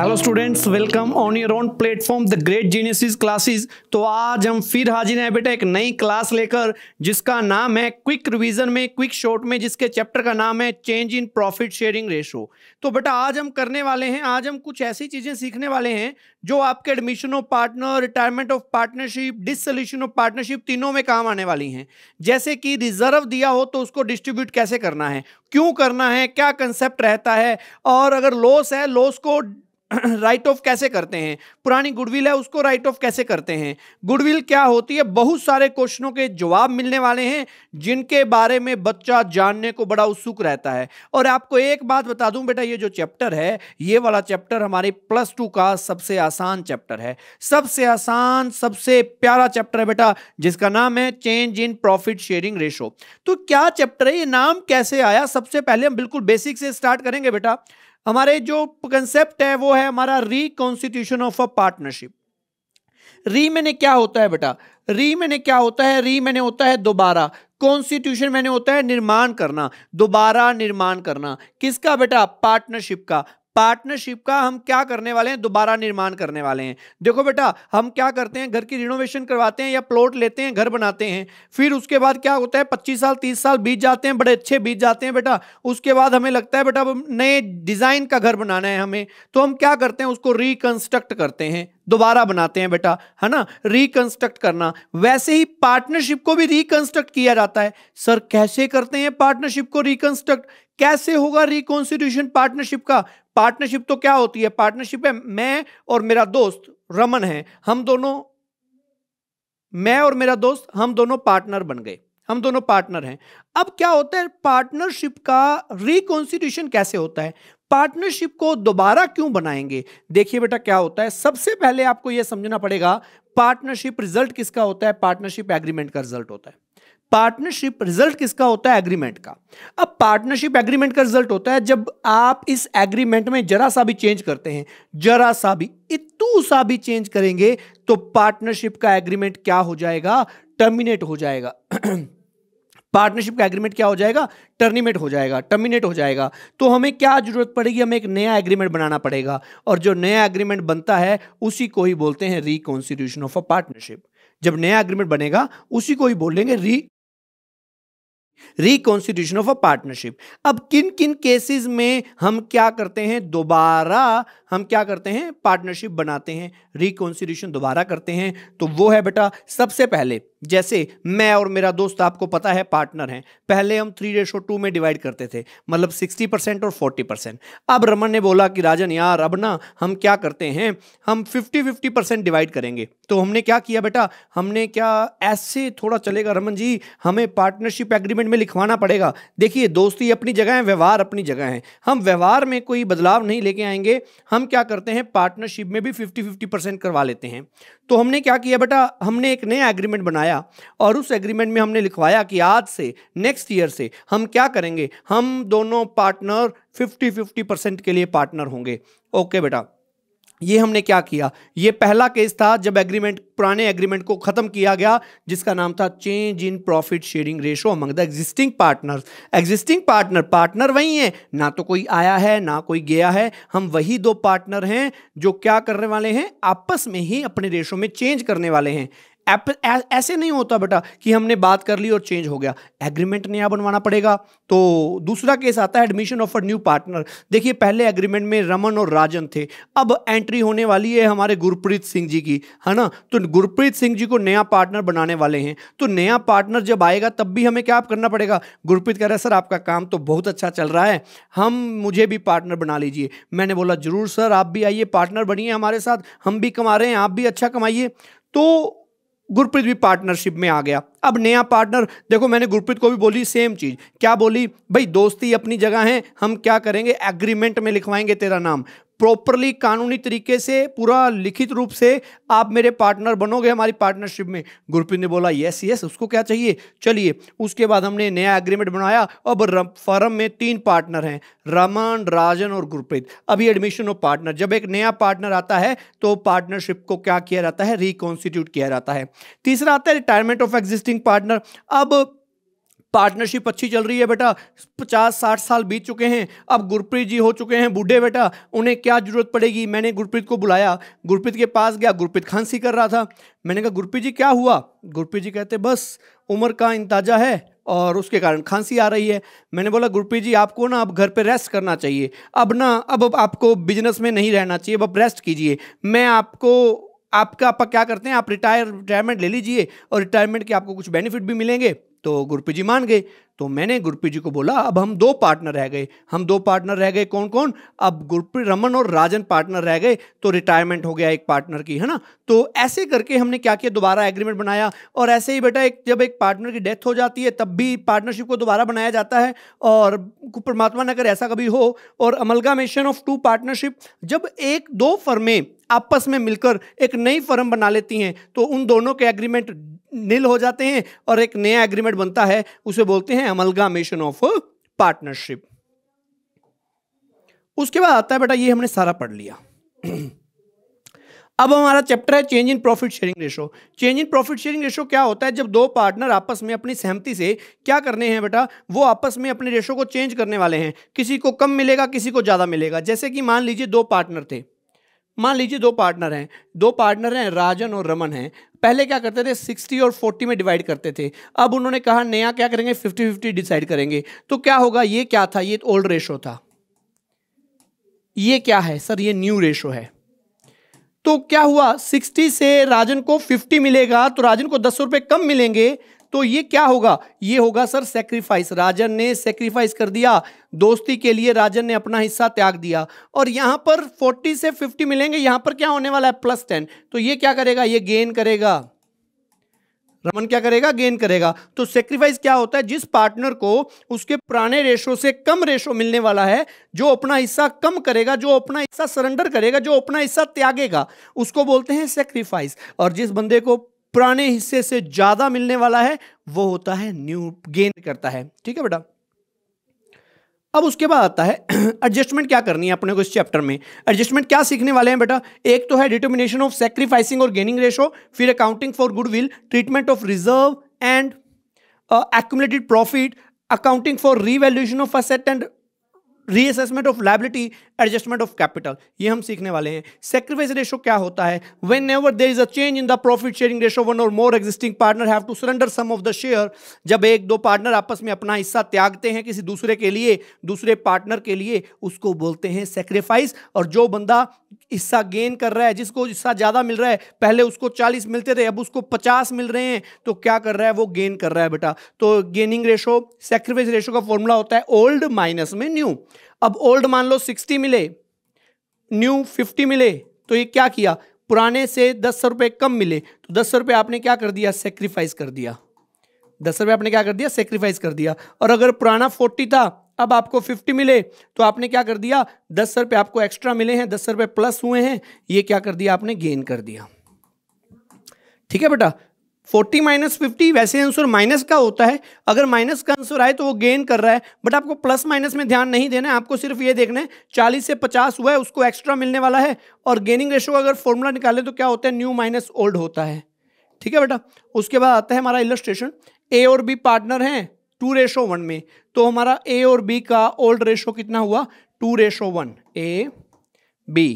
Hello students welcome on your own platform the great genesis classes तो आज हम फिर हाजिर हैं बेटा एक नई क्लास लेकर जिसका नाम है क्विक रिवीजन में क्विक शॉर्ट में जिसके चैप्टर का नाम है change in profit sharing ratio तो बेटा आज हम करने वाले हैं आज हम कुछ ऐसी चीज़ें सीखने वाले हैं जो आपके admission of partner retirement of partnership dissolution of partnership तीनों में काम आने वाली हैं जैसे कि रिजर्व दिया हो तो उसको डिस्ट्रीब्यूट कैसे करना है क्यों करना है क्या कंसेप्ट रहता है और अगर लॉस है लॉस को राइट ऑफ कैसे करते हैं पुरानी गुडविल है उसको राइट ऑफ कैसे करते हैं गुडविल क्या होती है बहुत सारे क्वेश्चनों के जवाब मिलने वाले हैं जिनके बारे में बच्चा जानने को बड़ा उत्सुक रहता है और आपको एक बात बता दूं बेटा ये जो चैप्टर है ये वाला चैप्टर हमारे प्लस टू का सबसे आसान चैप्टर है सबसे आसान सबसे प्यारा चैप्टर है बेटा जिसका नाम है change in profit sharing ratio तो क्या चैप्टर है ये नाम कैसे आया सबसे पहले हम बिल्कुल बेसिक से स्टार्ट करेंगे बेटा हमारे जो कंसेप्ट है वो है हमारा रिकॉन्स्टिट्यूशन ऑफ अ पार्टनरशिप री मैंने क्या होता है बेटा री मैंने क्या होता है री मैंने होता है दोबारा कॉन्स्टिट्यूशन मैंने होता है निर्माण करना दोबारा निर्माण करना किसका बेटा पार्टनरशिप का पार्टनरशिप का हम क्या करने वाले हैं दोबारा निर्माण करने वाले हैं देखो बेटा हम क्या करते हैं घर की रिनोवेशन करवाते हैं या प्लॉट लेते हैं घर बनाते हैं फिर उसके बाद क्या होता है पच्चीस साल तीस साल बीत जाते हैं बड़े अच्छे बीत जाते हैं बेटा उसके बाद हमें लगता है बेटा नए डिज़ाइन का घर बनाना है हमें तो हम क्या करते हैं उसको रिकन्स्ट्रक्ट करते हैं दोबारा बनाते हैं बेटा है ना रिकंस्ट्रक्ट करना वैसे ही पार्टनरशिप को भी रिकंस्ट्रक्ट किया जाता है सर कैसे करते हैं पार्टनरशिप को रिकंस्ट्रक्ट कैसे होगा रिकॉन्स्टिट्यूशन पार्टनरशिप का पार्टनरशिप तो क्या होती है पार्टनरशिप है मैं और मेरा दोस्त रमन है हम दोनों मैं और मेरा दोस्त हम दोनों पार्टनर बन गए हम दोनों पार्टनर हैं अब क्या होता है पार्टनरशिप का रिकॉन्स्टिट्यूशन कैसे होता है पार्टनरशिप को दोबारा क्यों बनाएंगे देखिए बेटा क्या होता है सबसे पहले आपको यह समझना पड़ेगा पार्टनरशिप रिजल्ट किसका होता है पार्टनरशिप एग्रीमेंट का रिजल्ट होता है पार्टनरशिप रिजल्ट किसका होता है एग्रीमेंट का अब पार्टनरशिप एग्रीमेंट का रिजल्ट होता है जब आप इस एग्रीमेंट में जरा सा भी चेंज करते हैं जरा सा भी इतू सा भी चेंज करेंगे तो पार्टनरशिप का एग्रीमेंट क्या हो जाएगा टर्मिनेट हो जाएगा पार्टनरशिप का एग्रीमेंट क्या हो जाएगा टर्मिनेट हो जाएगा टर्मिनेट हो जाएगा तो हमें क्या जरूरत पड़ेगी हमें एक नया एग्रीमेंट बनाना पड़ेगा और जो नया एग्रीमेंट बनता है उसी को ही बोलते हैं रिकॉन्स्टिट्यूशन ऑफ अ पार्टनरशिप जब नया एग्रीमेंट बनेगा उसी को ही बोलेंगे री रिकॉन्स्टिट्यूशन ऑफ अ पार्टनरशिप अब किन किन केसेस में हम क्या करते हैं दोबारा हम क्या करते हैं पार्टनरशिप बनाते हैं रिकॉन्स्टिट्यूशन दोबारा करते हैं तो वो है बेटा सबसे पहले जैसे मैं और मेरा दोस्त आपको पता है पार्टनर हैं पहले हम थ्री रेशो टू में डिवाइड करते थे मतलब सिक्सटी परसेंट और फोर्टी परसेंट अब रमन ने बोला कि राजन यार अब ना हम क्या करते हैं हम फिफ्टी फिफ्टी परसेंट डिवाइड करेंगे तो हमने क्या किया बेटा हमने क्या ऐसे थोड़ा चलेगा रमन जी हमें पार्टनरशिप एग्रीमेंट में लिखवाना पड़ेगा देखिए दोस्ती अपनी जगह है व्यवहार अपनी जगह है हम व्यवहार में कोई बदलाव नहीं लेके आएंगे हम क्या करते हैं पार्टनरशिप में भी फिफ्टी फिफ्टी करवा लेते हैं तो हमने क्या किया बेटा हमने एक नया एग्रीमेंट बनाया लिखवाया और उस एग्रीमेंट में हमने लिखवाया कि आज से नेक्स्ट ईयर से हम क्या करेंगे हम दोनों पार्टनर फिफ्टी फिफ्टी परसेंट के लिए पार्टनर होंगे ओके बेटा ये हमने क्या किया ये पहला केस था जब एग्रीमेंट पुराने एग्रीमेंट को ख़त्म किया गया जिसका नाम था change in profit sharing ratio among the existing partners existing partner partner वही हैं ना तो कोई आया है ना कोई गया है हम वही दो पार्टनर हैं जो क्या करने वाले हैं आपस में ही अपने रेशो में चेंज करने वाले हैं ऐसे नहीं होता बेटा कि हमने बात कर ली और चेंज हो गया एग्रीमेंट नया बनवाना पड़ेगा तो दूसरा केस आता है admission of a new partner देखिए पहले एग्रीमेंट में रमन और राजन थे अब एंट्री होने वाली है हमारे गुरप्रीत सिंह जी की है ना तो गुरप्रीत सिंह जी को नया पार्टनर बनाने वाले हैं तो नया पार्टनर जब आएगा तब भी हमें क्या करना पड़ेगा गुरप्रीत कह रहे सर आपका काम तो बहुत अच्छा चल रहा है हम मुझे भी पार्टनर बना लीजिए मैंने बोला जरूर सर आप भी आइए पार्टनर बनिए हमारे साथ हम भी कमा रहे हैं आप भी अच्छा कमाइए तो गुरप्रीत भी पार्टनरशिप में आ गया अब नया पार्टनर देखो मैंने गुरप्रीत को भी बोली सेम चीज़ क्या बोली भाई दोस्ती अपनी जगह है हम क्या करेंगे एग्रीमेंट में लिखवाएंगे तेरा नाम प्रॉपरली कानूनी तरीके से पूरा लिखित रूप से आप मेरे पार्टनर बनोगे हमारी पार्टनरशिप में गुरप्रीत ने बोला यस यस उसको क्या चाहिए चलिए उसके बाद हमने नया एग्रीमेंट बनाया अब फर्म में तीन पार्टनर हैं रमन राजन और गुरप्रीत अभी एडमिशन ऑफ पार्टनर जब एक नया पार्टनर आता है तो पार्टनरशिप को क्या किया जाता है रिकॉन्स्टिट्यूट किया जाता है तीसरा आता है रिटायरमेंट ऑफ एग्जिस्टिंग पार्टनर अब पार्टनरशिप अच्छी चल रही है बेटा पचास साठ साल बीत चुके हैं अब गुरप्रीत जी हो चुके हैं बूढ़े बेटा उन्हें क्या ज़रूरत पड़ेगी मैंने गुरप्रीत को बुलाया गुरप्रीत के पास गया गुरप्रीत खांसी कर रहा था मैंने कहा गुरप्रीत जी क्या हुआ गुरप्रीत जी कहते बस उम्र का इंताजा है और उसके कारण खांसी आ रही है मैंने बोला गुरप्रीत जी आपको ना अब घर पे रेस्ट करना चाहिए अब ना अब, अब आपको बिजनेस में नहीं रहना चाहिए अब रेस्ट कीजिए मैं आपको आपका आप क्या करते हैं आप रिटायर रिटायरमेंट ले लीजिए और रिटायरमेंट के आपको कुछ बेनिफिट भी मिलेंगे तो गुरप्रीत जी मान गए तो मैंने गुरप्रीत जी को बोला अब हम दो पार्टनर रह गए हम दो पार्टनर रह गए कौन कौन अब गुरप्रीत रमन और राजन पार्टनर रह गए तो रिटायरमेंट हो गया एक पार्टनर की है ना तो ऐसे करके हमने क्या किया दोबारा एग्रीमेंट बनाया और ऐसे ही बेटा एक जब एक पार्टनर की डेथ हो जाती है तब भी पार्टनरशिप को दोबारा बनाया जाता है और परमात्मा ने अगर ऐसा कभी हो और अमलगामेशन ऑफ टू पार्टनरशिप जब एक दो फर्में आपस में मिलकर एक नई फर्म बना लेती हैं तो उन दोनों के एग्रीमेंट नील हो जाते हैं और एक नया एग्रीमेंट बनता है उसे बोलते हैं अमलगामेशन ऑफ पार्टनरशिप उसके बाद आता है बेटा ये हमने सारा पढ़ लिया अब हमारा चैप्टर है change in profit sharing ratio change in profit sharing ratio क्या होता है जब दो पार्टनर आपस में अपनी सहमति से क्या करने हैं बेटा वो आपस में अपने रेशो को चेंज करने वाले हैं किसी को कम मिलेगा किसी को ज़्यादा मिलेगा जैसे कि मान लीजिए दो पार्टनर थे मान लीजिए दो पार्टनर हैं दो पार्टनर हैं राजन और रमन हैं पहले क्या करते थे 60 और 40 में डिवाइड करते थे अब उन्होंने कहा नया क्या करेंगे 50 50 डिसाइड करेंगे तो क्या होगा ये क्या था ये ओल्ड रेशो था ये क्या है सर ये न्यू रेशो है तो क्या हुआ 60 से राजन को 50 मिलेगा तो राजन को दस रुपए कम मिलेंगे तो ये क्या होगा ये होगा सर सेक्रीफाइस राजन ने सेक्रीफाइस कर दिया दोस्ती के लिए राजन ने अपना हिस्सा त्याग दिया और यहाँ पर 40 से 50 मिलेंगे यहाँ पर क्या होने वाला है प्लस टेन तो ये क्या करेगा ये गेन करेगा रमन क्या करेगा गेन करेगा तो सेक्रीफाइस क्या होता है जिस पार्टनर को उसके पुराने रेशो से कम रेशो मिलने वाला है जो अपना हिस्सा कम करेगा जो अपना हिस्सा सरेंडर करेगा जो अपना हिस्सा त्यागेगा उसको बोलते हैं सेक्रीफाइस और जिस बंदे को पुराने हिस्से से ज्यादा मिलने वाला है वो होता है न्यू गेन करता है ठीक है बेटा अब उसके बाद आता है एडजस्टमेंट क्या करनी है अपने को इस चैप्टर में एडजस्टमेंट क्या सीखने वाले हैं बेटा एक तो है डिटर्मिनेशन ऑफ सेक्रीफाइसिंग और गेनिंग रेशो फिर accounting for goodwill treatment of reserve and accumulated profit accounting for revaluation of asset and reassessment of liability adjustment of capital ये हम सीखने वाले हैं सेक्रीफाइस रेशो क्या होता है whenever there is a change in the profit sharing ratio one or more existing partner have to surrender some of the share जब एक दो पार्टनर आपस में अपना हिस्सा त्यागते हैं किसी दूसरे के लिए दूसरे पार्टनर के लिए उसको बोलते हैं सेक्रीफाइस और जो बंदा हिस्सा गेन कर रहा है जिसको हिस्सा ज़्यादा मिल रहा है पहले उसको चालीस मिलते थे अब उसको पचास मिल रहे हैं तो क्या कर रहा है वो गेन कर रहा है बेटा तो गेनिंग रेशो सेक्रीफाइस रेशो का फॉर्मूला होता है ओल्ड माइनस में न्यू अब ओल्ड मान लो सिक्सटी मिले न्यू फिफ्टी मिले तो ये क्या किया पुराने से दस सौ रुपये कम मिले तो दस सौ रुपये आपने क्या कर दिया सेक्रीफाइस कर दिया दस रुपये आपने क्या कर दिया सेक्रीफाइस कर दिया और अगर पुराना फोर्टी था अब आपको फिफ्टी मिले तो आपने क्या कर दिया दस रुपये आपको एक्स्ट्रा मिले हैं दस रुपये प्लस हुए हैं ये क्या कर दिया आपने गेन कर दिया ठीक है बेटा फोर्टी माइनस फिफ्टी वैसे आंसर माइनस का होता है अगर माइनस का आंसर आए तो वो गेन कर रहा है बट आपको प्लस माइनस में ध्यान नहीं देना है आपको सिर्फ ये देखना है चालीस से पचास हुआ है उसको एक्स्ट्रा मिलने वाला है और गेनिंग रेशो का अगर फॉर्मूला निकाले तो क्या होता है न्यू माइनस ओल्ड होता है ठीक है बेटा उसके बाद आता है हमारा इलस्ट्रेशन ए और बी पार्टनर हैं टू रेशो वन में तो हमारा ए और बी का ओल्ड रेशो कितना हुआ two ratio one A B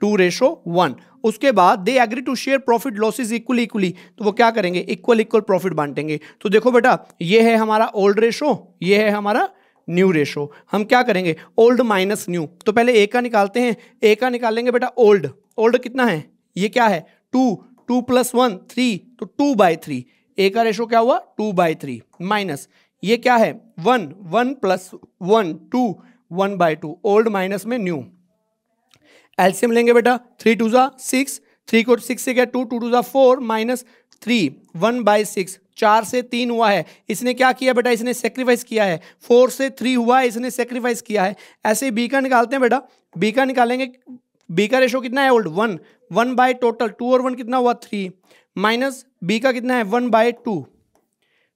two ratio one उसके बाद they agree to share profit losses equal equally तो वो क्या करेंगे इक्वल इक्वल प्रॉफिट बांटेंगे तो देखो बेटा ये है हमारा ओल्ड रेशो ये है हमारा न्यू रेशो हम क्या करेंगे ओल्ड माइनस न्यू तो पहले ए का निकालते हैं ए का निकालेंगे बेटा ओल्ड ओल्ड कितना है ये क्या है two two plus one three तो टू बाई थ्री ए का रेशो क्या हुआ टू बाई थ्री माइनस ये क्या है one one plus one two one by two old minus में न्यू एल्सियम लेंगे बेटा थ्री टू ज़ा सिक्स थ्री को सिक्स से क्या टू टू टू ज़ा four minus three one by six चार से तीन हुआ है इसने क्या किया बेटा इसने सेक्रीफाइस किया है फोर से थ्री हुआ है इसने सेक्रीफाइस किया है ऐसे बी का निकालते हैं बेटा बी का निकालेंगे बी का रेशो कितना है old one one by total two और वन कितना हुआ थ्री माइनस बी का कितना है one by two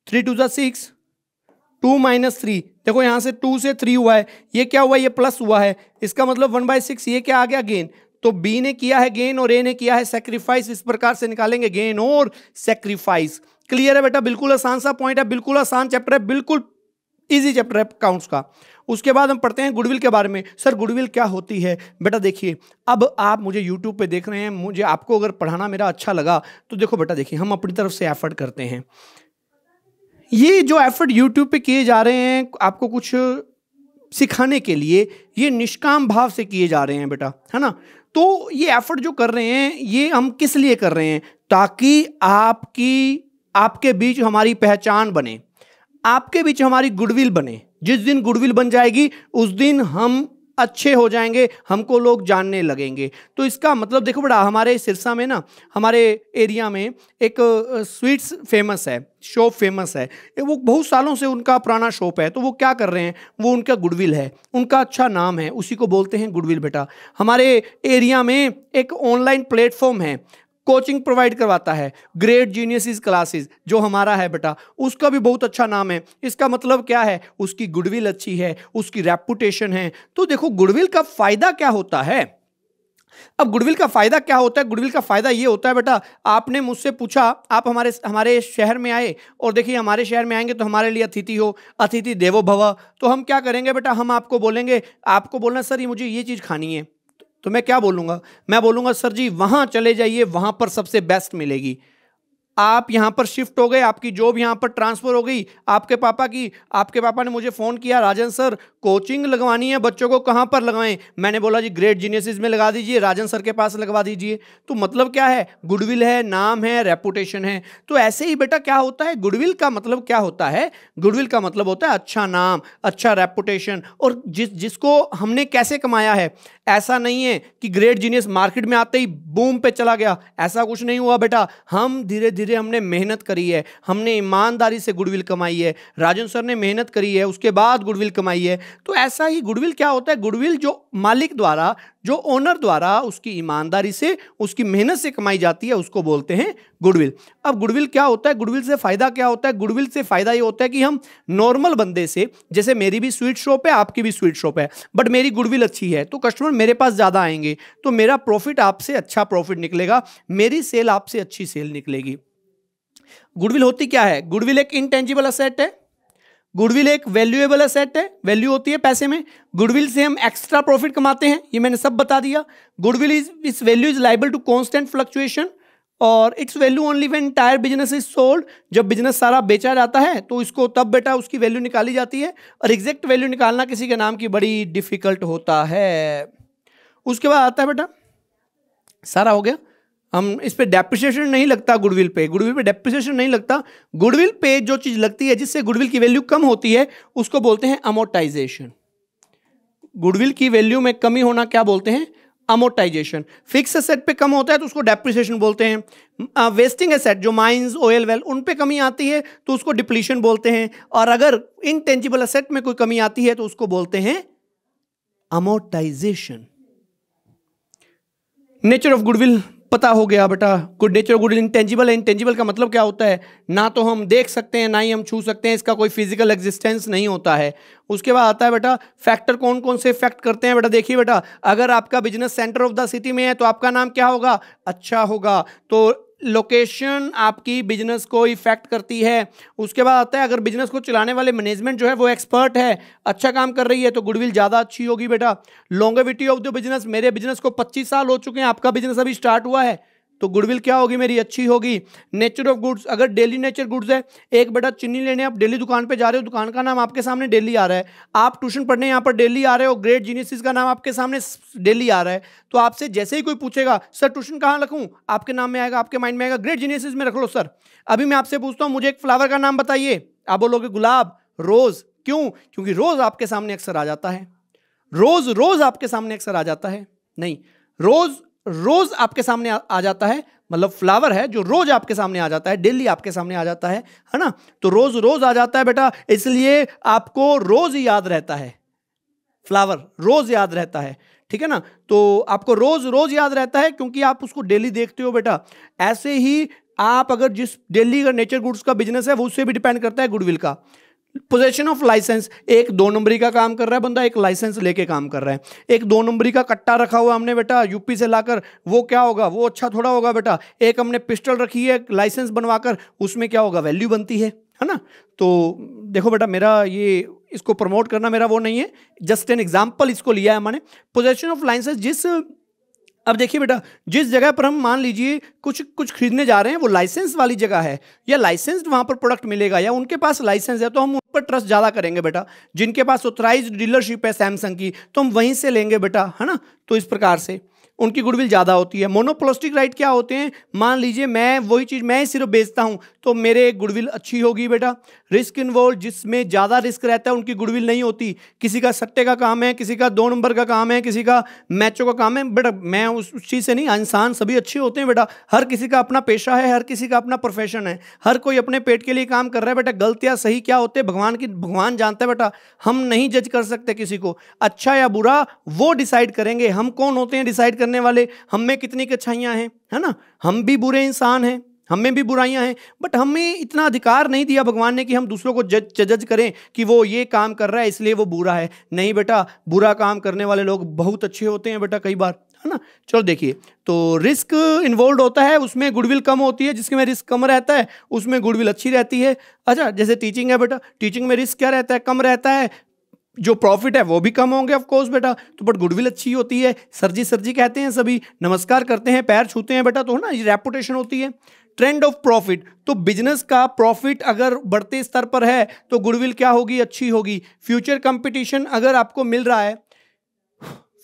three two जै सिक्स टू माइनस थ्री देखो यहाँ से टू से थ्री हुआ है ये क्या हुआ ये प्लस हुआ है इसका मतलब वन बाय सिक्स ये क्या आ गया गेन तो बी ने किया है गेन और ए ने किया है सेक्रीफाइस इस प्रकार से निकालेंगे गेन और सेक्रीफाइस क्लियर है बेटा बिल्कुल आसान सा पॉइंट है बिल्कुल आसान चैप्टर है बिल्कुल ईजी चैप्टर है काउंट्स का उसके बाद हम पढ़ते हैं गुडविल के बारे में सर गुडविल क्या होती है बेटा देखिए अब आप मुझे यूट्यूब पे देख रहे हैं मुझे आपको अगर पढ़ाना मेरा अच्छा लगा तो देखो बेटा देखिए हम अपनी तरफ से एफर्ट करते हैं ये जो एफर्ट यूट्यूब पे किए जा रहे हैं आपको कुछ सिखाने के लिए ये निष्काम भाव से किए जा रहे हैं बेटा है ना तो ये एफर्ट जो कर रहे हैं ये हम किस लिए कर रहे हैं ताकि आपकी आपके बीच हमारी पहचान बने आपके बीच हमारी गुडविल बने जिस दिन गुडविल बन जाएगी उस दिन हम अच्छे हो जाएंगे हमको लोग जानने लगेंगे तो इसका मतलब देखो बड़ा हमारे सिरसा में ना हमारे एरिया में एक स्वीट्स फेमस है शॉप फेमस है वो बहुत सालों से उनका पुराना शॉप है तो वो क्या कर रहे हैं वो उनका गुडविल है उनका अच्छा नाम है उसी को बोलते हैं गुडविल बेटा हमारे एरिया में एक ऑनलाइन प्लेटफॉर्म है कोचिंग प्रोवाइड करवाता है ग्रेट जीनियस क्लासेस जो हमारा है बेटा उसका भी बहुत अच्छा नाम है इसका मतलब क्या है उसकी गुडविल अच्छी है उसकी रेपुटेशन है तो देखो गुडविल का फायदा क्या होता है अब गुडविल का फायदा क्या होता है गुडविल का फायदा ये होता है बेटा आपने मुझसे पूछा आप हमारे हमारे शहर में आए और देखिए हमारे शहर में आएंगे तो हमारे लिए अतिथि हो अतिथि देवो भव तो हम क्या करेंगे बेटा हम आपको बोलेंगे आपको बोलना सर ये मुझे ये चीज़ खानी है तो मैं क्या बोलूंगा मैं बोलूंगा सर जी वहां चले जाइए वहां पर सबसे बेस्ट मिलेगी आप यहाँ पर शिफ्ट हो गए आपकी जॉब यहाँ पर ट्रांसफ़र हो गई आपके पापा की आपके पापा ने मुझे फ़ोन किया राजन सर कोचिंग लगवानी है बच्चों को कहाँ पर लगाएं मैंने बोला जी ग्रेट जीनियसिस में लगा दीजिए राजन सर के पास लगवा दीजिए तो मतलब क्या है गुडविल है नाम है रेपुटेशन है तो ऐसे ही बेटा क्या होता है गुडविल का मतलब क्या होता है गुडविल का मतलब होता है अच्छा नाम अच्छा रेपुटेशन और जिस जिसको हमने कैसे कमाया है ऐसा नहीं है कि ग्रेट जीनियस मार्केट में आते ही बूम पे चला गया ऐसा कुछ नहीं हुआ बेटा हम धीरे धीरे धीरे हमने मेहनत करी है हमने ईमानदारी से गुडविल कमाई है राजन सर ने मेहनत करी है उसके बाद गुडविल कमाई है तो ऐसा ही गुडविल क्या होता है गुडविल जो मालिक द्वारा जो ओनर द्वारा उसकी ईमानदारी से उसकी मेहनत से कमाई जाती है उसको बोलते हैं गुडविल अब गुडविल क्या होता है गुडविल से फ़ायदा क्या होता है गुडविल से फ़ायदा ये होता है कि हम नॉर्मल बंदे से जैसे मेरी भी स्वीट शॉप है आपकी भी स्वीट शॉप है बट मेरी गुडविल अच्छी है तो कस्टमर मेरे पास ज़्यादा आएंगे तो मेरा प्रॉफिट आपसे अच्छा प्रॉफिट निकलेगा मेरी सेल आपसे अच्छी सेल निकलेगी गुडविल होती क्या है गुडविल एक इनटेंजिबल असेट है गुडविल एक वैल्यूएबल असेट है वैल्यू होती है पैसे में गुडविल से हम एक्स्ट्रा प्रॉफिट कमाते हैं ये मैंने सब बता दिया goodwill is is value is liable to constant fluctuation और its value only when entire business is sold जब बिजनेस सारा बेचा जाता है तो इसको तब बेटा उसकी वैल्यू निकाली जाती है और एग्जैक्ट वैल्यू निकालना किसी के नाम की बड़ी डिफिकल्ट होता है उसके बाद आता है बेटा सारा हो गया हम इस पे डेप्रिसिएशन नहीं लगता गुडविल पे गुडविल पे डेप्रिसिएशन नहीं लगता गुडविल पे जो चीज़ लगती है जिससे गुडविल की वैल्यू कम होती है उसको बोलते हैं अमोटाइजेशन गुडविल की वैल्यू में कमी होना क्या बोलते हैं अमोटाइजेशन फिक्स असेट पे कम होता है तो उसको डेप्रिसिएशन बोलते हैं वेस्टिंग एसेट जो माइंस ऑयल वेल उन पे कमी आती है तो उसको डिप्लीशन बोलते हैं और अगर इनटेंजिबल असेट में कोई कमी आती है तो उसको बोलते हैं अमोटाइजेशन नेचर ऑफ गुडविल पता हो गया बेटा गुड नेचर गुड इंटेंजिबल इन इंटेंजिबल का मतलब क्या होता है ना तो हम देख सकते हैं ना ही हम छू सकते हैं इसका कोई फिजिकल एग्जिस्टेंस नहीं होता है उसके बाद आता है बेटा फैक्टर कौन कौन से इफेक्ट करते हैं बेटा देखिए बेटा अगर आपका business centre of the city में है तो आपका नाम क्या होगा अच्छा होगा तो लोकेशन आपकी बिजनेस को इफेक्ट करती है उसके बाद आता है अगर बिजनेस को चलाने वाले मैनेजमेंट जो है वो एक्सपर्ट है अच्छा काम कर रही है तो गुडविल ज़्यादा अच्छी होगी बेटा लॉन्गेविटी ऑफ द बिजनेस मेरे बिजनेस को 25 साल हो चुके हैं आपका बिजनेस अभी स्टार्ट हुआ है तो गुडविल क्या होगी मेरी अच्छी होगी नेचर ऑफ गुड्स अगर डेली नेचर गुड्स है एक बेटा चीनी लेने आप डेली दुकान पे जा रहे हो दुकान का नाम आपके सामने डेली आ रहा है आप ट्यूशन पढ़ने यहाँ पर डेली आ रहे हो ग्रेट जीनीसिस का नाम आपके सामने डेली आ रहा है तो आपसे जैसे ही कोई पूछेगा सर ट्यूशन कहाँ रखूँ आपके नाम में आएगा आपके माइंड में आएगा ग्रेट जीनीसिस में रख लो सर अभी मैं आपसे पूछता हूँ मुझे एक फ्लावर का नाम बताइए आप बोलोगे गुलाब रोज़ क्यों क्योंकि रोज़ आपके सामने अक्सर आ जाता है रोज़ रोज़ आपके सामने अक्सर आ जाता है नहीं रोज़ रोज आपके सामने आ, आ जाता है मतलब फ्लावर है जो रोज आपके सामने आ जाता है डेली आपके सामने आ जाता है है ना तो रोज रोज आ जाता है बेटा इसलिए आपको रोज याद रहता है फ्लावर रोज याद रहता है ठीक है ना तो आपको रोज रोज याद रहता है क्योंकि आप उसको डेली देखते हो बेटा ऐसे ही आप अगर जिस डेली अगर नेचर गुड्स का बिजनेस है वो उससे भी डिपेंड करता है गुडविल का पोजेशन ऑफ लाइसेंस एक दो नंबरी का काम कर रहा है बंदा एक लाइसेंस लेके काम कर रहा है एक दो नंबरी का कट्टा रखा हुआ हमने बेटा यूपी से लाकर वो क्या होगा वो अच्छा थोड़ा होगा बेटा एक हमने पिस्टल रखी है लाइसेंस बनवाकर उसमें क्या होगा वैल्यू बनती है है ना तो देखो बेटा मेरा ये इसको प्रमोट करना मेरा वो नहीं है जस्ट एन एग्जाम्पल इसको लिया है मैंने पोजेशन ऑफ लाइसेंस जिस अब देखिए बेटा जिस जगह पर हम मान लीजिए कुछ कुछ खरीदने जा रहे हैं वो लाइसेंस वाली जगह है या लाइसेंस्ड वहाँ पर प्रोडक्ट मिलेगा या उनके पास लाइसेंस है तो हम उन पर ट्रस्ट ज़्यादा करेंगे बेटा जिनके पास ऑथराइज डीलरशिप है सैमसंग की तो हम वहीं से लेंगे बेटा है ना तो इस प्रकार से उनकी गुडविल ज़्यादा होती है मोनोपोलिस्टिक राइट क्या होते हैं मान लीजिए मैं वही चीज़ मैं सिर्फ बेचता हूँ तो मेरे गुडविल अच्छी होगी बेटा रिस्क इन्वॉल्व जिसमें ज़्यादा रिस्क रहता है उनकी गुडविल नहीं होती किसी का सट्टे का काम है किसी का दो नंबर का काम है किसी का मैचों का काम है बेटा मैं उस चीज़ से नहीं इंसान सभी अच्छे होते हैं बेटा हर किसी का अपना पेशा है हर किसी का अपना प्रोफेशन है हर कोई अपने पेट के लिए काम कर रहा है बेटा गलत या सही क्या होते हैं भगवान की भगवान जानता है बेटा हम नहीं जज कर सकते किसी को अच्छा या बुरा वो डिसाइड करेंगे हम कौन होते हैं डिसाइड करने वाले हम में कितनी अच्छाइयाँ हैं है ना हम भी बुरे इंसान हैं हम में भी बुराइयां हैं बट हमें इतना अधिकार नहीं दिया भगवान ने कि हम दूसरों को जज जज करें कि वो ये काम कर रहा है इसलिए वो बुरा है नहीं बेटा बुरा काम करने वाले लोग बहुत अच्छे होते हैं बेटा कई बार है ना चलो देखिए तो रिस्क इन्वॉल्व होता है उसमें गुडविल कम होती है जिसके में रिस्क कम रहता है उसमें गुडविल अच्छी रहती है अच्छा जैसे टीचिंग है बेटा टीचिंग में रिस्क क्या रहता है कम रहता है जो प्रॉफिट है वो भी कम होंगे ऑफ कोर्स बेटा तो बट गुडविल अच्छी होती है सर जी सर जी कहते हैं सभी नमस्कार करते हैं पैर छूते हैं बेटा तो है ना ये रेपुटेशन होती है ट्रेंड ऑफ प्रॉफिट तो बिजनेस का प्रॉफिट अगर बढ़ते स्तर पर है तो गुडविल क्या होगी अच्छी होगी फ्यूचर कंपटीशन अगर आपको मिल रहा है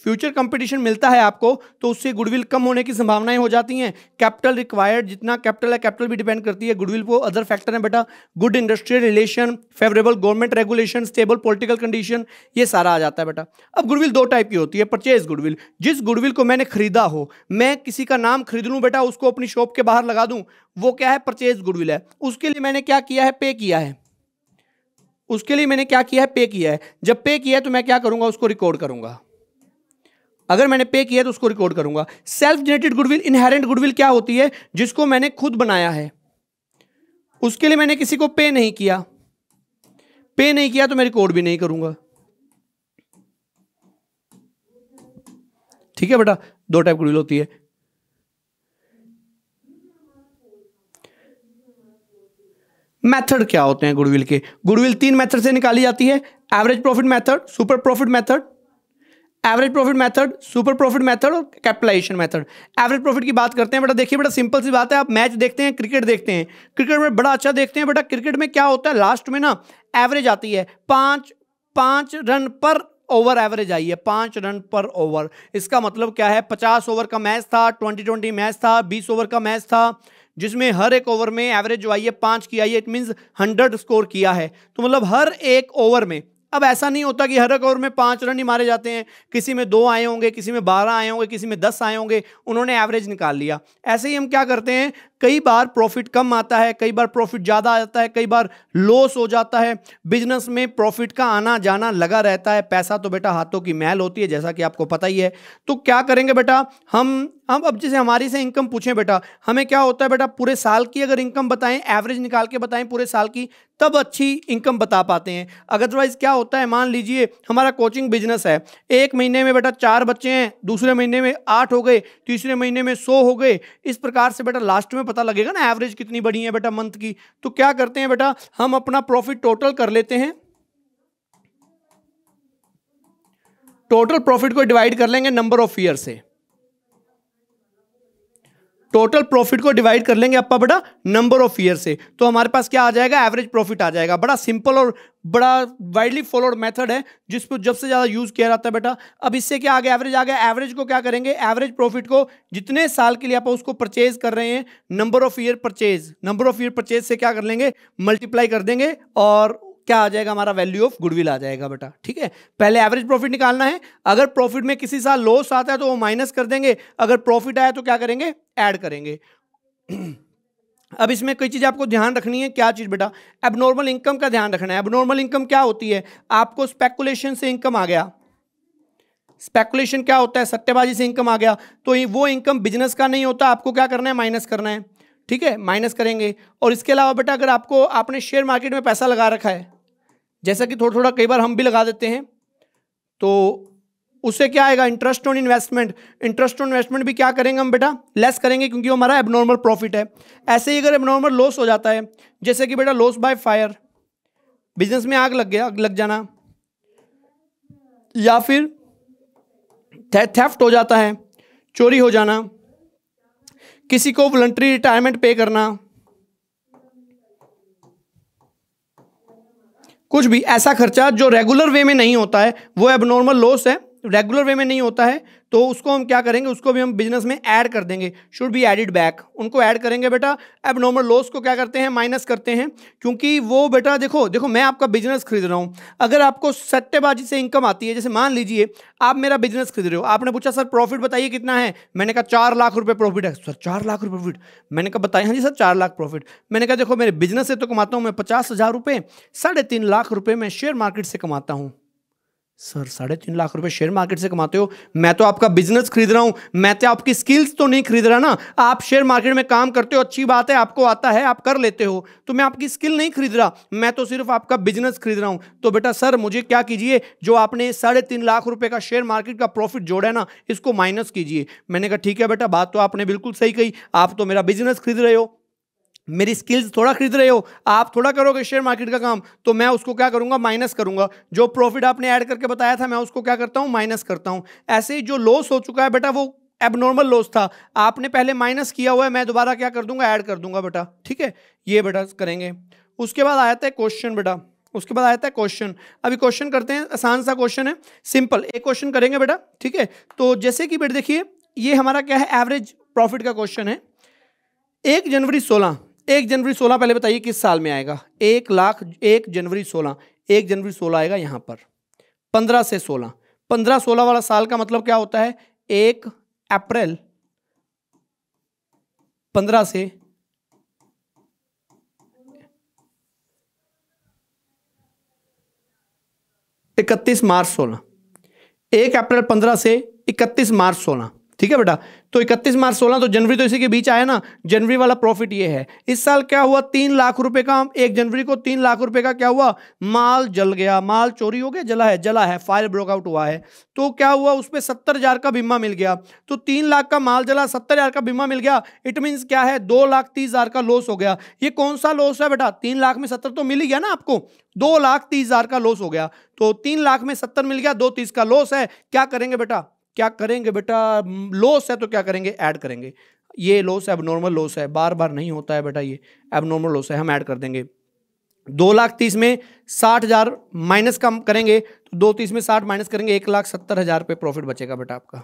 फ्यूचर कंपटीशन मिलता है आपको तो उससे गुडविल कम होने की संभावनाएं हो जाती हैं कैपिटल रिक्वायर्ड जितना कैपिटल है कैपिटल भी डिपेंड करती है गुडविल को अदर फैक्टर है बेटा good industrial relation favourable government regulation stable political condition ये सारा आ जाता है बेटा अब गुडविल दो टाइप की होती है परचेज गुडविल जिस गुडविल को मैंने खरीदा हो मैं किसी का नाम खरीद लूँ बेटा उसको अपनी शॉप के बाहर लगा दूँ वो क्या है परचेज गुडविल है उसके लिए मैंने क्या किया है पे किया है उसके लिए मैंने क्या किया है पे किया है जब पे किया है तो मैं क्या करूँगा उसको रिकॉर्ड करूँगा अगर मैंने पे किया तो उसको रिकॉर्ड करूंगा self generated goodwill inherent goodwill क्या होती है जिसको मैंने खुद बनाया है उसके लिए मैंने किसी को पे नहीं किया पे नहीं किया तो मैं रिकॉर्ड भी नहीं करूंगा ठीक है बेटा दो टाइप गुडविल होती है मेथड क्या होते हैं गुडविल के गुडविल तीन मेथड से निकाली जाती है average profit method super profit method average profit method super profit method और कैपिटलाइजेशन मेथड एवरेज प्रॉफिट की बात करते हैं बेटा देखिए बड़ा सिंपल सी बात है आप मैच देखते हैं क्रिकेट देखते हैं क्रिकेट में बड़ा अच्छा देखते हैं बेटा क्रिकेट में क्या होता है लास्ट में ना एवरेज आती है पाँच पाँच रन पर ओवर एवरेज आई है पाँच रन पर ओवर इसका मतलब क्या है पचास ओवर का मैच था ट्वेंटी ट्वेंटी मैच था बीस ओवर का मैच था जिसमें हर एक ओवर में एवरेज जो आई है पाँच की आई है इट मीन्स हंड्रेड स्कोर किया है तो मतलब हर एक ओवर में अब ऐसा नहीं होता कि हर एक ओवर में पांच रन ही मारे जाते हैं किसी में दो आए होंगे किसी में बारह आए होंगे किसी में दस आए होंगे उन्होंने एवरेज निकाल लिया ऐसे ही हम क्या करते हैं कई बार प्रॉफिट कम आता है कई बार प्रॉफिट ज़्यादा आ जाता है कई बार लॉस हो जाता है बिजनेस में प्रॉफिट का आना जाना लगा रहता है पैसा तो बेटा हाथों की मैल होती है जैसा कि आपको पता ही है तो क्या करेंगे बेटा हम हम अब जैसे हमारी से इनकम पूछें बेटा हमें क्या होता है बेटा पूरे साल की अगर इनकम बताएं एवरेज निकाल के बताएं पूरे साल की तब अच्छी इनकम बता पाते हैं अदरवाइज़ क्या होता है मान लीजिए हमारा कोचिंग बिजनेस है एक महीने में बेटा चार बच्चे हैं दूसरे महीने में आठ हो गए तीसरे महीने में सौ हो गए इस प्रकार से बेटा लास्ट में पता लगेगा ना एवरेज कितनी बड़ी है बेटा मंथ की तो क्या करते हैं बेटा हम अपना प्रॉफिट टोटल कर लेते हैं टोटल प्रॉफिट को डिवाइड कर लेंगे नंबर ऑफ ईयर से टोटल प्रॉफिट को डिवाइड कर लेंगे अपा बड़ा नंबर ऑफ ईयर से तो हमारे पास क्या आ जाएगा एवरेज प्रॉफिट आ जाएगा बड़ा सिंपल और बड़ा वाइडली फॉलोड मेथड है जिसको जब से ज़्यादा यूज़ किया जाता है बेटा अब इससे क्या आ गया एवरेज आ गया एवरेज को क्या करेंगे एवरेज प्रॉफिट को जितने साल के लिए आप उसको परचेज कर रहे हैं number of year purchase number of year purchase से क्या कर लेंगे मल्टीप्लाई कर देंगे और क्या आ जाएगा हमारा वैल्यू ऑफ गुडविल आ जाएगा बेटा ठीक है पहले एवरेज प्रॉफिट निकालना है अगर प्रॉफिट में किसी साल लॉस आता है तो वो माइनस कर देंगे अगर प्रॉफिट आया तो क्या करेंगे ऐड करेंगे अब इसमें कई चीज़ आपको ध्यान रखनी है क्या चीज़ बेटा एबनॉर्मल इनकम का ध्यान रखना है एबनॉर्मल इनकम क्या होती है आपको स्पेकुलेशन से इनकम आ गया स्पेकुलेशन क्या होता है सट्टेबाजी से इनकम आ गया तो वो इनकम बिजनेस का नहीं होता आपको क्या करना है माइनस करना है ठीक है माइनस करेंगे और इसके अलावा बेटा अगर आपको आपने शेयर मार्केट में पैसा लगा रखा है जैसा कि थोड़ा थोड़ा कई बार हम भी लगा देते हैं तो उससे क्या आएगा interest on investment interest on investment भी क्या करेंगे हम बेटा लेस करेंगे क्योंकि वो हमारा एबनॉर्मल प्रॉफिट है ऐसे ही अगर एबनॉर्मल लॉस हो जाता है जैसे कि बेटा लॉस बाय फायर बिजनेस में आग लग गया लग जाना या फिर थे, थेफ्ट हो जाता है चोरी हो जाना किसी को वॉलंट्री रिटायरमेंट पे करना कुछ भी ऐसा खर्चा जो रेगुलर वे में नहीं होता है वो एबनॉर्मल लॉस है रेगुलर वे में नहीं होता है तो उसको हम क्या करेंगे उसको भी हम बिजनेस में ऐड कर देंगे शुड बी एडिड बैक उनको ऐड करेंगे बेटा अब नॉर्मल लॉस को क्या करते हैं माइनस करते हैं क्योंकि वो बेटा देखो देखो मैं आपका बिजनेस खरीद रहा हूँ अगर आपको सट्टेबाजी से इनकम आती है जैसे मान लीजिए आप मेरा बिजनेस खरीद रहे हो आपने पूछा सर प्रॉफिट बताइए कितना है मैंने कहा चार लाख रुपये प्रॉफिट है सर चार लाख रुपये प्रॉफिट मैंने कहा बताया हाँ जी सर चार लाख प्रॉफिट मैंने कहा देखो मेरे बिजनेस से तो कमाता हूँ मैं पचास हज़ार रुपये साढ़े तीन लाख रुपये मैं शेयर मार्केट से कमाता हूँ सर साढ़े तीन लाख रुपए शेयर मार्केट से कमाते हो मैं तो आपका बिजनेस खरीद रहा हूं मैं तो आपकी स्किल्स तो नहीं खरीद रहा ना आप शेयर मार्केट में काम करते हो अच्छी बात है आपको आता है आप कर लेते हो तो मैं आपकी स्किल नहीं खरीद रहा मैं तो सिर्फ आपका बिजनेस खरीद रहा हूं तो बेटा सर मुझे क्या कीजिए जो आपने साढ़े तीन लाख रुपये का शेयर मार्केट का प्रॉफिट जोड़ा है ना इसको माइनस कीजिए मैंने कहा ठीक है बेटा बात तो आपने बिल्कुल सही कही आप तो मेरा बिजनेस खरीद रहे हो मेरी स्किल्स थोड़ा खरीद रहे हो आप थोड़ा करोगे शेयर मार्केट का काम तो मैं उसको क्या करूंगा माइनस करूंगा जो प्रॉफिट आपने ऐड करके बताया था मैं उसको क्या करता हूँ माइनस करता हूँ ऐसे ही जो लॉस हो चुका है बेटा वो एबनॉर्मल लॉस था आपने पहले माइनस किया हुआ है मैं दोबारा क्या कर दूंगा ऐड कर दूंगा बेटा ठीक है ये बेटा करेंगे उसके बाद आया था क्वेश्चन बेटा उसके बाद आया था क्वेश्चन अभी क्वेश्चन करते हैं आसान सा क्वेश्चन है सिंपल एक क्वेश्चन करेंगे बेटा ठीक है तो जैसे कि बेटा देखिए ये हमारा क्या है एवरेज प्रॉफिट का क्वेश्चन है एक जनवरी सोलह एक जनवरी सोलह पहले बताइए किस साल में आएगा एक लाख एक जनवरी सोलह एक जनवरी सोलह आएगा यहां पर पंद्रह से सोलह पंद्रह सोलह वाला साल का मतलब क्या होता है एक अप्रैल पंद्रह से इकतीस मार्च सोलह एक अप्रैल पंद्रह से इकतीस मार्च सोलह ठीक है बेटा तो 31 मार्च 16 तो जनवरी तो इसी के बीच आया ना जनवरी वाला प्रॉफिट ये है इस साल क्या हुआ तीन लाख रुपए का एक जनवरी को तीन लाख रुपए का क्या हुआ माल जल गया माल चोरी हो गया जला है जला है फायर आउट हुआ है तो क्या हुआ उस पर सत्तर हजार का बीमा मिल गया तो तीन लाख का माल जला सत्तर हजार का बीमा मिल गया इट मीन क्या है दो लाख तीस हजार का लॉस हो गया ये कौन सा लॉस है बेटा तीन लाख में सत्तर तो मिल ही गया ना आपको दो लाख तीस हजार का लॉस हो गया तो तीन लाख में सत्तर मिल गया दो तीस का लॉस है क्या करेंगे बेटा क्या करेंगे बेटा लॉस है तो क्या करेंगे ऐड करेंगे ये लॉस है एबनॉर्मल लॉस है बार बार नहीं होता है बेटा ये एबनॉर्मल लॉस है हम ऐड कर देंगे दो लाख तीस में साठ हज़ार माइनस कम करेंगे तो दो तीस में साठ माइनस करेंगे एक लाख सत्तर हज़ार रुपये प्रॉफिट बचेगा बेटा आपका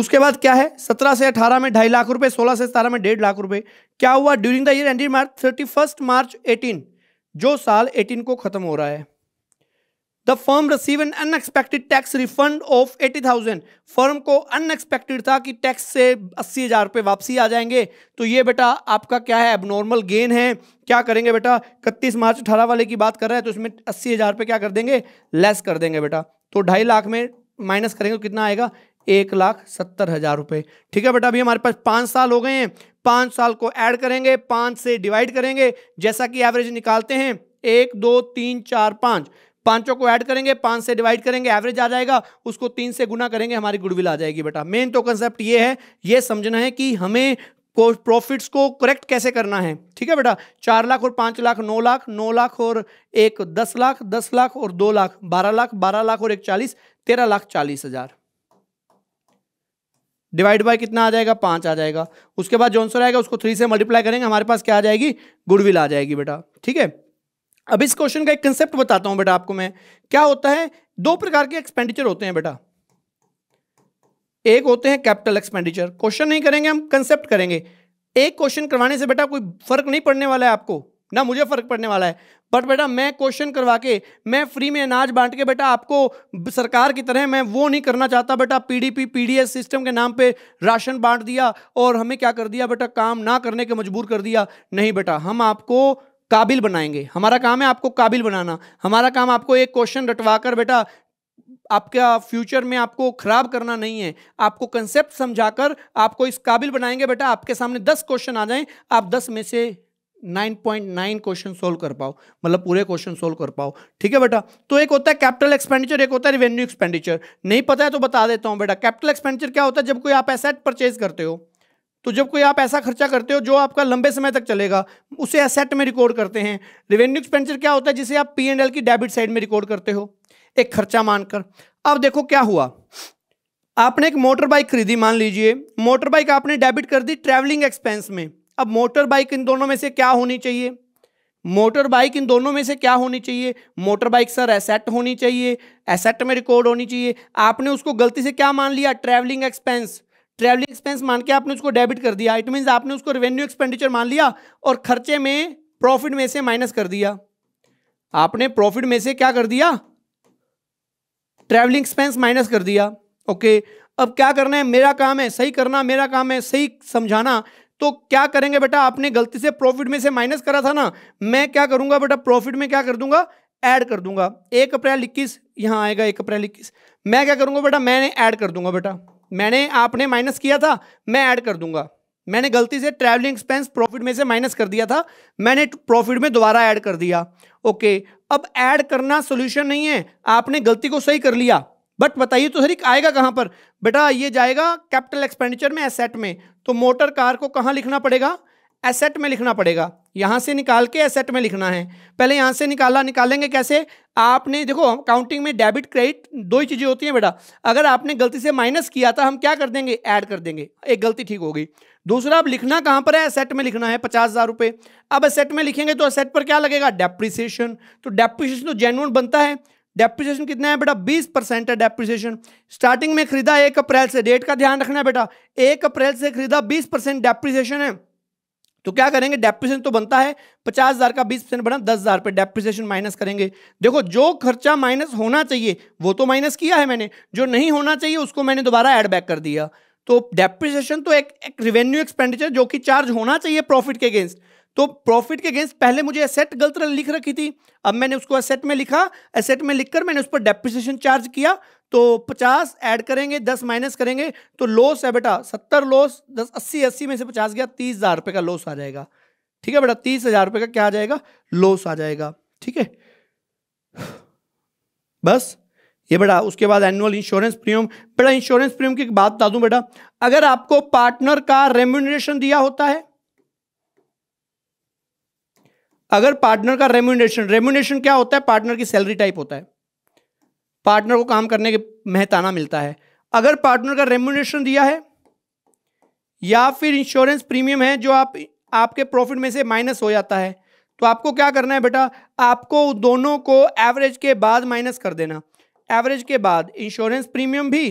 उसके बाद क्या है सत्रह से अठारह में ढाई लाख रुपए सोलह से सतारह में डेढ़ लाख रुपए क्या हुआ during the year ending March thirty first March eighteen जो साल एटीन को खत्म हो रहा है the firm receive an unexpected tax refund of eighty thousand firm को अनएक्सपेक्टेड था कि टैक्स से अस्सी हज़ार रुपये वापसी आ जाएंगे तो ये बेटा आपका क्या है एबनॉर्मल गेन है क्या करेंगे बेटा इकतीस मार्च अठारह वाले की बात कर रहा है तो इसमें अस्सी हज़ार रुपये क्या कर देंगे लेस कर देंगे बेटा तो ढाई लाख में माइनस करेंगे तो कितना आएगा एक लाख सत्तर हज़ार रुपये ठीक है बेटा अभी हमारे पास पाँच साल हो गए हैं पाँच साल को ऐड करेंगे पाँच से डिवाइड करेंगे जैसा कि एवरेज निकालते हैं एक दो तीन चार पाँच पांचों को ऐड करेंगे पांच से डिवाइड करेंगे एवरेज आ जाएगा उसको तीन से गुना करेंगे हमारी गुडविल आ जाएगी बेटा मेन तो कंसेप्ट ये है ये समझना है कि हमें को प्रॉफिट्स को करेक्ट कैसे करना है ठीक है बेटा चार लाख और पाँच लाख नौ लाख नौ लाख और एक दस लाख दस लाख और दो लाख बारह लाख बारह लाख और एक चालीस तेरह लाख चालीस हज़ार डिवाइड बाय कितना आ जाएगा पाँच आ जाएगा उसके बाद जो आंसर आएगा उसको थ्री से मल्टीप्लाई करेंगे हमारे पास क्या आ जाएगी गुडविल आ जाएगी बेटा ठीक है अब इस क्वेश्चन का एक कंसेप्ट बताता हूं बेटा आपको मैं क्या होता है दो प्रकार के एक्सपेंडिचर होते हैं बेटा एक होते हैं कैपिटल एक्सपेंडिचर क्वेश्चन नहीं करेंगे हम कंसेप्ट करेंगे एक क्वेश्चन करवाने से बेटा कोई फर्क नहीं पड़ने वाला है आपको ना मुझे फर्क पड़ने वाला है बट बेटा मैं क्वेश्चन करवा के मैं फ्री में अनाज बांट के बेटा आपको सरकार की तरह मैं वो नहीं करना चाहता बेटा पीडीपी पीडीएस सिस्टम के नाम पे राशन बांट दिया और हमें क्या कर दिया बेटा काम ना करने के मजबूर कर दिया नहीं बेटा हम आपको काबिल बनाएंगे हमारा काम है आपको काबिल बनाना हमारा काम आपको एक क्वेश्चन रटवा कर बेटा आपका फ्यूचर में आपको ख़राब करना नहीं है आपको कंसेप्ट समझाकर आपको इस काबिल बनाएंगे बेटा आपके सामने दस क्वेश्चन आ जाएं आप दस में से 9.9 क्वेश्चन सोल्व कर पाओ मतलब पूरे क्वेश्चन सोल्व कर पाओ ठीक है बेटा तो एक होता है कैपिटल एक्सपेंडिचर एक होता है रिवेन्यू एक्सपेंडिचर नहीं पता है तो बता देता हूँ बेटा कैपिटल एक्सपेंडिचर क्या होता है जब कोई आप एसेट परचेज करते हो तो जब कोई आप ऐसा खर्चा करते हो जो आपका लंबे समय तक चलेगा उसे एसेट में रिकॉर्ड करते हैं रेवेन्यू एक्सपेंचर क्या होता है जिसे आप पी एंड एल की डेबिट साइड में रिकॉर्ड करते हो एक खर्चा मानकर अब देखो क्या हुआ आपने एक मोटर बाइक खरीदी मान लीजिए मोटर बाइक आपने डेबिट कर दी ट्रैवलिंग एक्सपेंस में अब मोटर बाइक इन दोनों में से क्या होनी चाहिए मोटर बाइक इन दोनों में से क्या होनी चाहिए मोटर बाइक सर एसेट होनी चाहिए एसेट में रिकॉर्ड होनी चाहिए आपने उसको गलती से क्या मान लिया ट्रैवलिंग एक्सपेंस ट्रैवलिंग एक्सपेंस मान के आपने उसको डेबिट कर दिया इट मीन्स आपने उसको रेवेन्यू एक्सपेंडिचर मान लिया और खर्चे में प्रॉफिट में से माइनस कर दिया आपने प्रॉफिट में से क्या कर दिया ट्रैवलिंग एक्सपेंस माइनस कर दिया ओके अब क्या करना है मेरा काम है सही करना मेरा काम है सही समझाना तो क्या करेंगे बेटा आपने गलती से प्रॉफिट में से माइनस करा था ना मैं क्या करूंगा बेटा प्रॉफिट में क्या कर दूंगा ऐड कर दूंगा एक अप्रैल इक्कीस यहाँ आएगा एक अप्रैल इक्कीस मैं क्या करूंगा बेटा मैंने ऐड कर दूंगा बेटा मैंने आपने माइनस किया था मैं ऐड कर दूंगा मैंने गलती से ट्रैवलिंग एक्सपेंस प्रॉफिट में से माइनस कर दिया था मैंने प्रॉफिट में दोबारा ऐड कर दिया ओके अब ऐड करना सोल्यूशन नहीं है आपने गलती को सही कर लिया बट बताइए तो सर आएगा कहाँ पर बेटा ये जाएगा कैपिटल एक्सपेंडिचर में एसेट में तो मोटर कार को कहाँ लिखना पड़ेगा एसेट में लिखना पड़ेगा यहाँ से निकाल के एसेट में लिखना है पहले यहाँ से निकाला निकालेंगे कैसे आपने देखो अकाउंटिंग में डेबिट क्रेडिट दो ही चीज़ें होती हैं बेटा अगर आपने गलती से माइनस किया था हम क्या कर देंगे ऐड कर देंगे एक गलती ठीक हो गई दूसरा अब लिखना कहाँ पर है असेट में लिखना है पचास हज़ार रुपये अब असेट में लिखेंगे तो असेट पर क्या लगेगा डेप्रिसिएशन तो डेप्रिसिएशन तो जेनुअन बनता है डेप्रिसिएशन कितना है बेटा बीस परसेंट है डेप्रिसिएशन स्टार्टिंग में खरीदा एक अप्रैल से डेट का ध्यान रखना है बेटा एक अप्रैल से खरीदा बीस परसेंट डेप्रिसिएशन है तो क्या करेंगे डेप्रिसिएशन तो बनता है पचास हज़ार का बीस परसेंट बना दस हज़ार पर डेप्रिसिएशन माइनस करेंगे देखो जो खर्चा माइनस होना चाहिए वो तो माइनस किया है मैंने जो नहीं होना चाहिए उसको मैंने दोबारा एड बैक कर दिया तो डेप्रिसिएशन तो एक एक रिवेन्यू एक्सपेंडिचर जो कि चार्ज होना चाहिए प्रॉफिट के अगेंस्ट तो प्रॉफिट के अगेंस्ट पहले मुझे एसेट गलत लिख रखी थी अब मैंने उसको एसेट में लिखा एसेट में लिखकर मैंने उस पर डेप्रिसिएशन चार्ज किया तो 50 ऐड करेंगे 10 माइनस करेंगे तो लॉस है बेटा 70 लॉस दस अस्सी अस्सी में से 50 गया तीस हज़ार रुपये का लॉस आ जाएगा ठीक है बेटा तीस हज़ार रुपये का क्या आ जाएगा लॉस आ जाएगा ठीक है बस ये बेटा उसके बाद एनुअल इंश्योरेंस प्रीमियम बेटा इंश्योरेंस प्रीमियम की बात बता दूं बेटा अगर आपको पार्टनर का रेम्यूनरेशन दिया होता है अगर पार्टनर का रेम्यूनेशन रेम्यूनेशन क्या होता है पार्टनर की सैलरी टाइप होता है पार्टनर को काम करने के महताना मिलता है अगर पार्टनर का रेम्यूनेशन दिया है या फिर इंश्योरेंस प्रीमियम है जो आप आपके प्रॉफिट में से माइनस हो जाता है तो आपको क्या करना है बेटा आपको दोनों को एवरेज के बाद माइनस कर देना एवरेज के बाद इंश्योरेंस प्रीमियम भी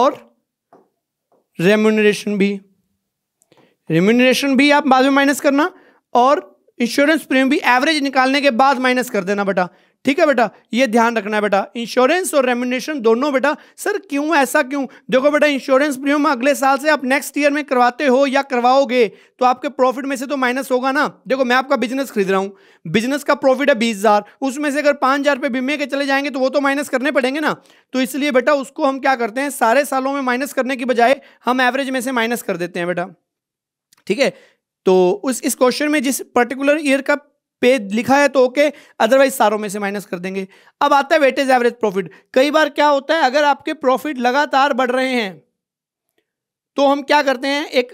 और रेम्यूनरेशन भी रिम्यूनरेशन भी आप बाद में माइनस करना और इंश्योरेंस प्रीमियम भी एवरेज निकालने के बाद माइनस कर देना बेटा ठीक है बेटा ये ध्यान रखना है बेटा इंश्योरेंस और रेम्यूनेशन दोनों बेटा सर क्यों ऐसा क्यों देखो बेटा इंश्योरेंस प्रीमियम अगले साल से आप नेक्स्ट ईयर में करवाते हो या करवाओगे तो आपके प्रॉफिट में से तो माइनस होगा ना देखो मैं आपका बिजनेस खरीद रहा हूँ बिजनेस का प्रॉफिट है बीस हज़ार उसमें से अगर पाँच हज़ार रुपये बीमे के चले जाएंगे तो वो तो माइनस करने पड़ेंगे ना तो इसलिए बेटा उसको हम क्या करते हैं सारे सालों में माइनस करने की बजाय हम एवरेज में से माइनस कर देते हैं बेटा ठीक है तो उस इस क्वेश्चन में जिस पर्टिकुलर ईयर का पे लिखा है तो ओके अदरवाइज सारों में से माइनस कर देंगे अब आता है वेटेज एवरेज प्रॉफिट कई बार क्या होता है अगर आपके प्रॉफिट लगातार बढ़ रहे हैं तो हम क्या करते हैं एक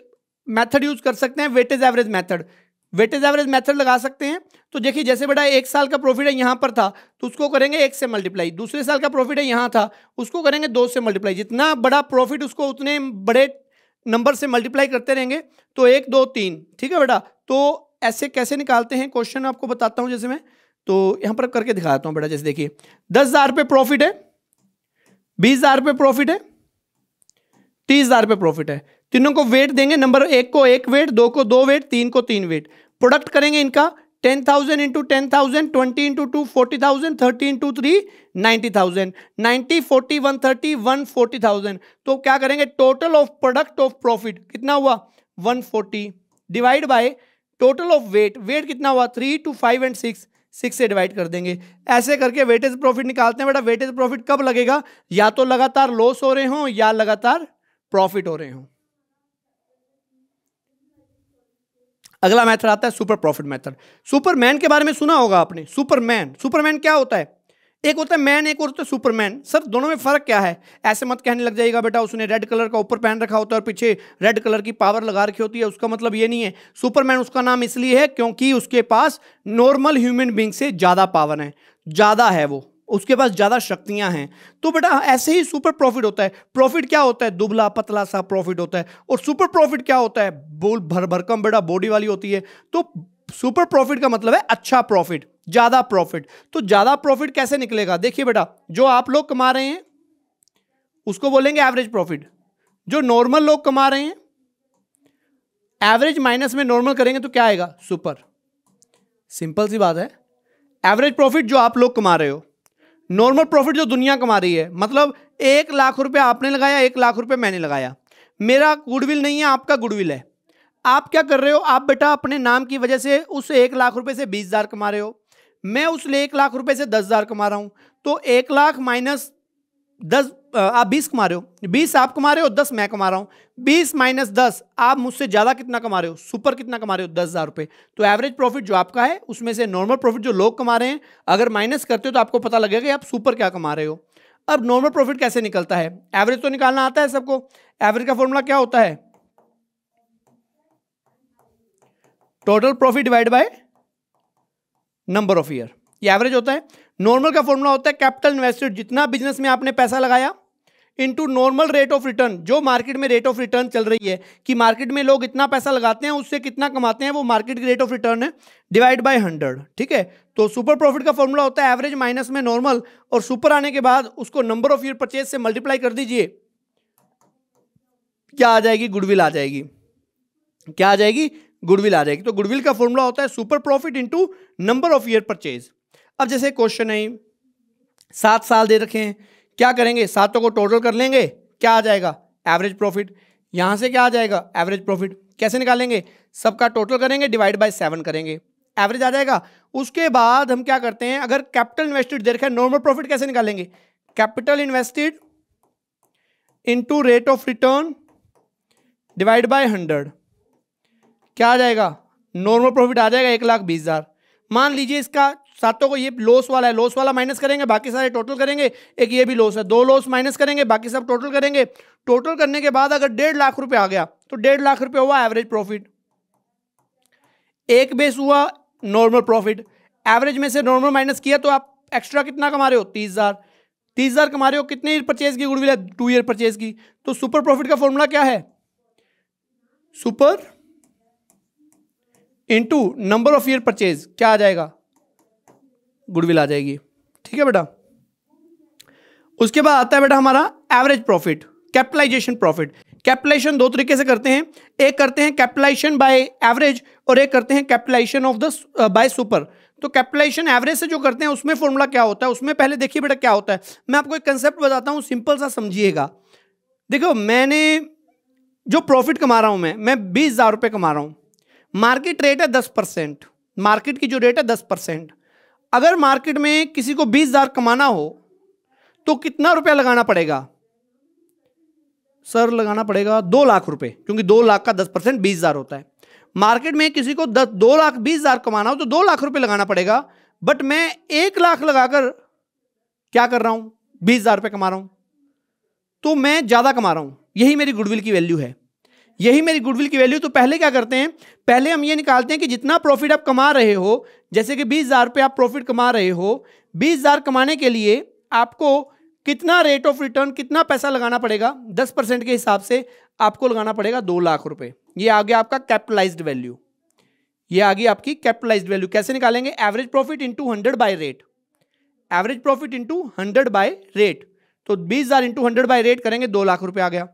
मेथड यूज कर सकते हैं weightage average method weightage average method लगा सकते हैं तो देखिए जैसे बेटा एक साल का प्रॉफिट है यहां पर था तो उसको करेंगे एक से मल्टीप्लाई दूसरे साल का प्रॉफिट है यहां था उसको करेंगे दो से मल्टीप्लाई जितना बड़ा प्रॉफिट उसको उतने बड़े नंबर से मल्टीप्लाई करते रहेंगे तो एक दो तीन ठीक है बेटा तो ऐसे कैसे निकालते हैं क्वेश्चन आपको बताता हूं जैसे मैं तो यहां पर करके दिखाता हूं बेटा जैसे देखिए दस हज़ार रुपये प्रॉफिट है बीस हज़ार रुपये प्रॉफिट है तीस हज़ार रुपये प्रॉफिट है तीनों को वेट देंगे नंबर एक को एक वेट दो को दो वेट तीन को तीन वेट प्रोडक्ट करेंगे इनका ten thousand into ten thousand twenty into two forty thousand thirty into three ninety thousand ninety forty one thirty one forty thousand तो क्या करेंगे total of product of profit कितना हुआ one forty divide by total of weight weight कितना हुआ three two five and six six से divide कर देंगे ऐसे करके वेटेज प्रॉफिट निकालते हैं बेटा वेटेज प्रॉफिट कब लगेगा या तो लगातार लॉस हो रहे हों या लगातार प्रॉफिट हो रहे हों अगला मैथड आता है सुपर प्रॉफिट मैथड सुपरमैन के बारे में सुना होगा आपने सुपरमैन सुपरमैन क्या होता है एक होता है मैन एक और होता है सुपरमैन सर दोनों में फर्क क्या है ऐसे मत कहने लग जाएगा बेटा उसने रेड कलर का ऊपर पहन रखा होता है और पीछे रेड कलर की पावर लगा रखी होती है उसका मतलब ये नहीं है सुपरमैन उसका नाम इसलिए है क्योंकि उसके पास नॉर्मल ह्यूमन बींग से ज़्यादा पावर है ज़्यादा है वो उसके पास ज़्यादा शक्तियां हैं तो बेटा ऐसे ही सुपर प्रॉफिट होता है प्रॉफिट क्या होता है दुबला पतला सा प्रॉफिट होता है और सुपर प्रॉफिट क्या होता है बोल भर भरकम बेटा बॉडी वाली होती है तो सुपर प्रॉफिट का मतलब है अच्छा प्रॉफिट ज़्यादा प्रॉफिट तो ज़्यादा प्रॉफिट कैसे निकलेगा देखिए बेटा जो आप लोग कमा रहे हैं उसको बोलेंगे एवरेज प्रॉफिट जो नॉर्मल लोग कमा रहे हैं एवरेज माइनस में नॉर्मल करेंगे तो क्या आएगा सुपर सिंपल सी बात है एवरेज प्रॉफिट जो आप लोग कमा रहे हो नॉर्मल प्रॉफिट जो दुनिया कमा रही है मतलब एक लाख रुपये आपने लगाया एक लाख रुपये मैंने लगाया मेरा गुडविल नहीं है आपका गुडविल है आप क्या कर रहे हो आप बेटा अपने नाम की वजह से उस एक लाख रुपये से बीस हज़ार कमा रहे हो मैं उस एक लाख रुपये से दस हज़ार कमा रहा हूँ तो एक लाख माइनस दस आप बीस कमा रहे हो बीस आप कमा रहे हो दस मैं कमा रहा हूं बीस माइनस दस आप मुझसे ज़्यादा कितना कमा रहे हो सुपर कितना कमा रहे हो दस हज़ार रुपए तो एवरेज प्रॉफिट जो आपका है उसमें से नॉर्मल प्रॉफिट जो लोग कमा रहे हैं अगर माइनस करते हो तो आपको पता लगेगा कि आप सुपर क्या कमा रहे हो अब नॉर्मल प्रॉफिट कैसे निकलता है एवरेज तो निकालना आता है सबको एवरेज का फॉर्मूला क्या होता है total profit divide by number of year ये एवरेज होता है नॉर्मल का फॉर्मूला होता है कैपिटल इन्वेस्टेड जितना बिजनेस में आपने पैसा लगाया into normal rate of return जो मार्केट में रेट ऑफ रिटर्न चल रही है कि मार्केट में लोग इतना पैसा लगाते हैं उससे कितना कमाते हैं वो मार्केट की रेट ऑफ रिटर्न है डिवाइड बाय हंड्रेड ठीक है तो सुपर प्रॉफिट का फॉर्मूला होता है एवरेज माइनस में नॉर्मल और सुपर आने के बाद उसको नंबर ऑफ यूर परचेज से मल्टीप्लाई कर दीजिए क्या आ जाएगी गुडविल आ जाएगी क्या आ जाएगी गुडविल आ जाएगी तो गुडविल का फॉर्मूला होता है super profit into number of year purchase अब जैसे क्वेश्चन है सात साल दे रखे हैं क्या करेंगे सातों को टोटल कर लेंगे क्या आ जाएगा एवरेज प्रॉफिट यहाँ से क्या आ जाएगा एवरेज प्रॉफिट कैसे निकालेंगे सबका टोटल करेंगे डिवाइड बाय सेवन करेंगे एवरेज आ जाएगा उसके बाद हम क्या करते हैं अगर कैपिटल इन्वेस्टेड दे रखा है नॉर्मल प्रॉफिट कैसे निकालेंगे capital invested into rate of return divide by hundred क्या आ जाएगा नॉर्मल प्रॉफिट आ जाएगा एक लाख बीस हज़ार मान लीजिए इसका सातों को ये लॉस वाला है लॉस वाला माइनस करेंगे बाकी सारे टोटल करेंगे एक ये भी लॉस है दो लॉस माइनस करेंगे बाकी सब टोटल करेंगे टोटल करने के बाद अगर डेढ़ लाख रुपये आ गया तो डेढ़ लाख रुपये हुआ एवरेज प्रॉफिट एक बेस हुआ नॉर्मल प्रॉफिट एवरेज में से नॉर्मल माइनस किया तो आप एक्स्ट्रा कितना कमा रहे हो तीस हज़ार तीस हज़ार कमा रहे हो कितने ईयर परचेज की गुडविल है टू ईयर परचेज की तो सुपर प्रॉफिट का फॉर्मूला क्या है super into number of year purchase क्या आ जाएगा गुडविल आ जाएगी ठीक है बेटा उसके बाद आता है बेटा हमारा average profit capitalisation profit capitalisation दो तरीके से करते हैं एक करते हैं कैपिटलाइजेशन बाय एवरेज और एक करते हैं capitalisation of the by super तो कैपिटलाइजेशन एवरेज से जो करते हैं उसमें फॉर्मूला क्या होता है उसमें पहले देखिए बेटा क्या होता है मैं आपको एक कंसेप्ट बताता हूँ सिंपल सा समझिएगा देखो मैंने जो प्रॉफिट कमा रहा हूँ मैं मैं बीस हज़ार रुपये कमा रहा हूँ मार्केट रेट है दस परसेंट मार्केट की जो रेट है दस परसेंट अगर मार्केट में किसी को बीस हज़ार कमाना हो तो कितना रुपया लगाना पड़ेगा सर लगाना पड़ेगा दो लाख रुपए क्योंकि दो लाख का दस परसेंट बीस हज़ार होता है मार्केट में किसी को दस दो लाख बीस हज़ार कमाना हो तो दो लाख रुपये लगाना पड़ेगा बट मैं एक लाख लगाकर क्या कर रहा हूं बीस हज़ार रुपये कमा रहा हूं तो मैं ज़्यादा कमा रहा हूं यही मेरी गुडविल की वैल्यू है यही मेरी गुडविल की वैल्यू तो पहले क्या करते हैं पहले हम ये निकालते हैं कि जितना प्रॉफिट आप कमा रहे हो जैसे कि बीस हज़ार रुपये आप प्रॉफिट कमा रहे हो बीस हज़ार कमाने के लिए आपको कितना रेट ऑफ रिटर्न कितना पैसा लगाना पड़ेगा दस परसेंट के हिसाब से आपको लगाना पड़ेगा दो लाख रुपये ये आ गया आपका कैपिटलाइज्ड वैल्यू ये आ गई आपकी कैपिटलाइज्ड वैल्यू कैसे निकालेंगे average profit into hundred by rate average profit into hundred by rate तो बीस हज़ार इंटू हंड्रेड बाई रेट करेंगे दो लाख रुपये आ गया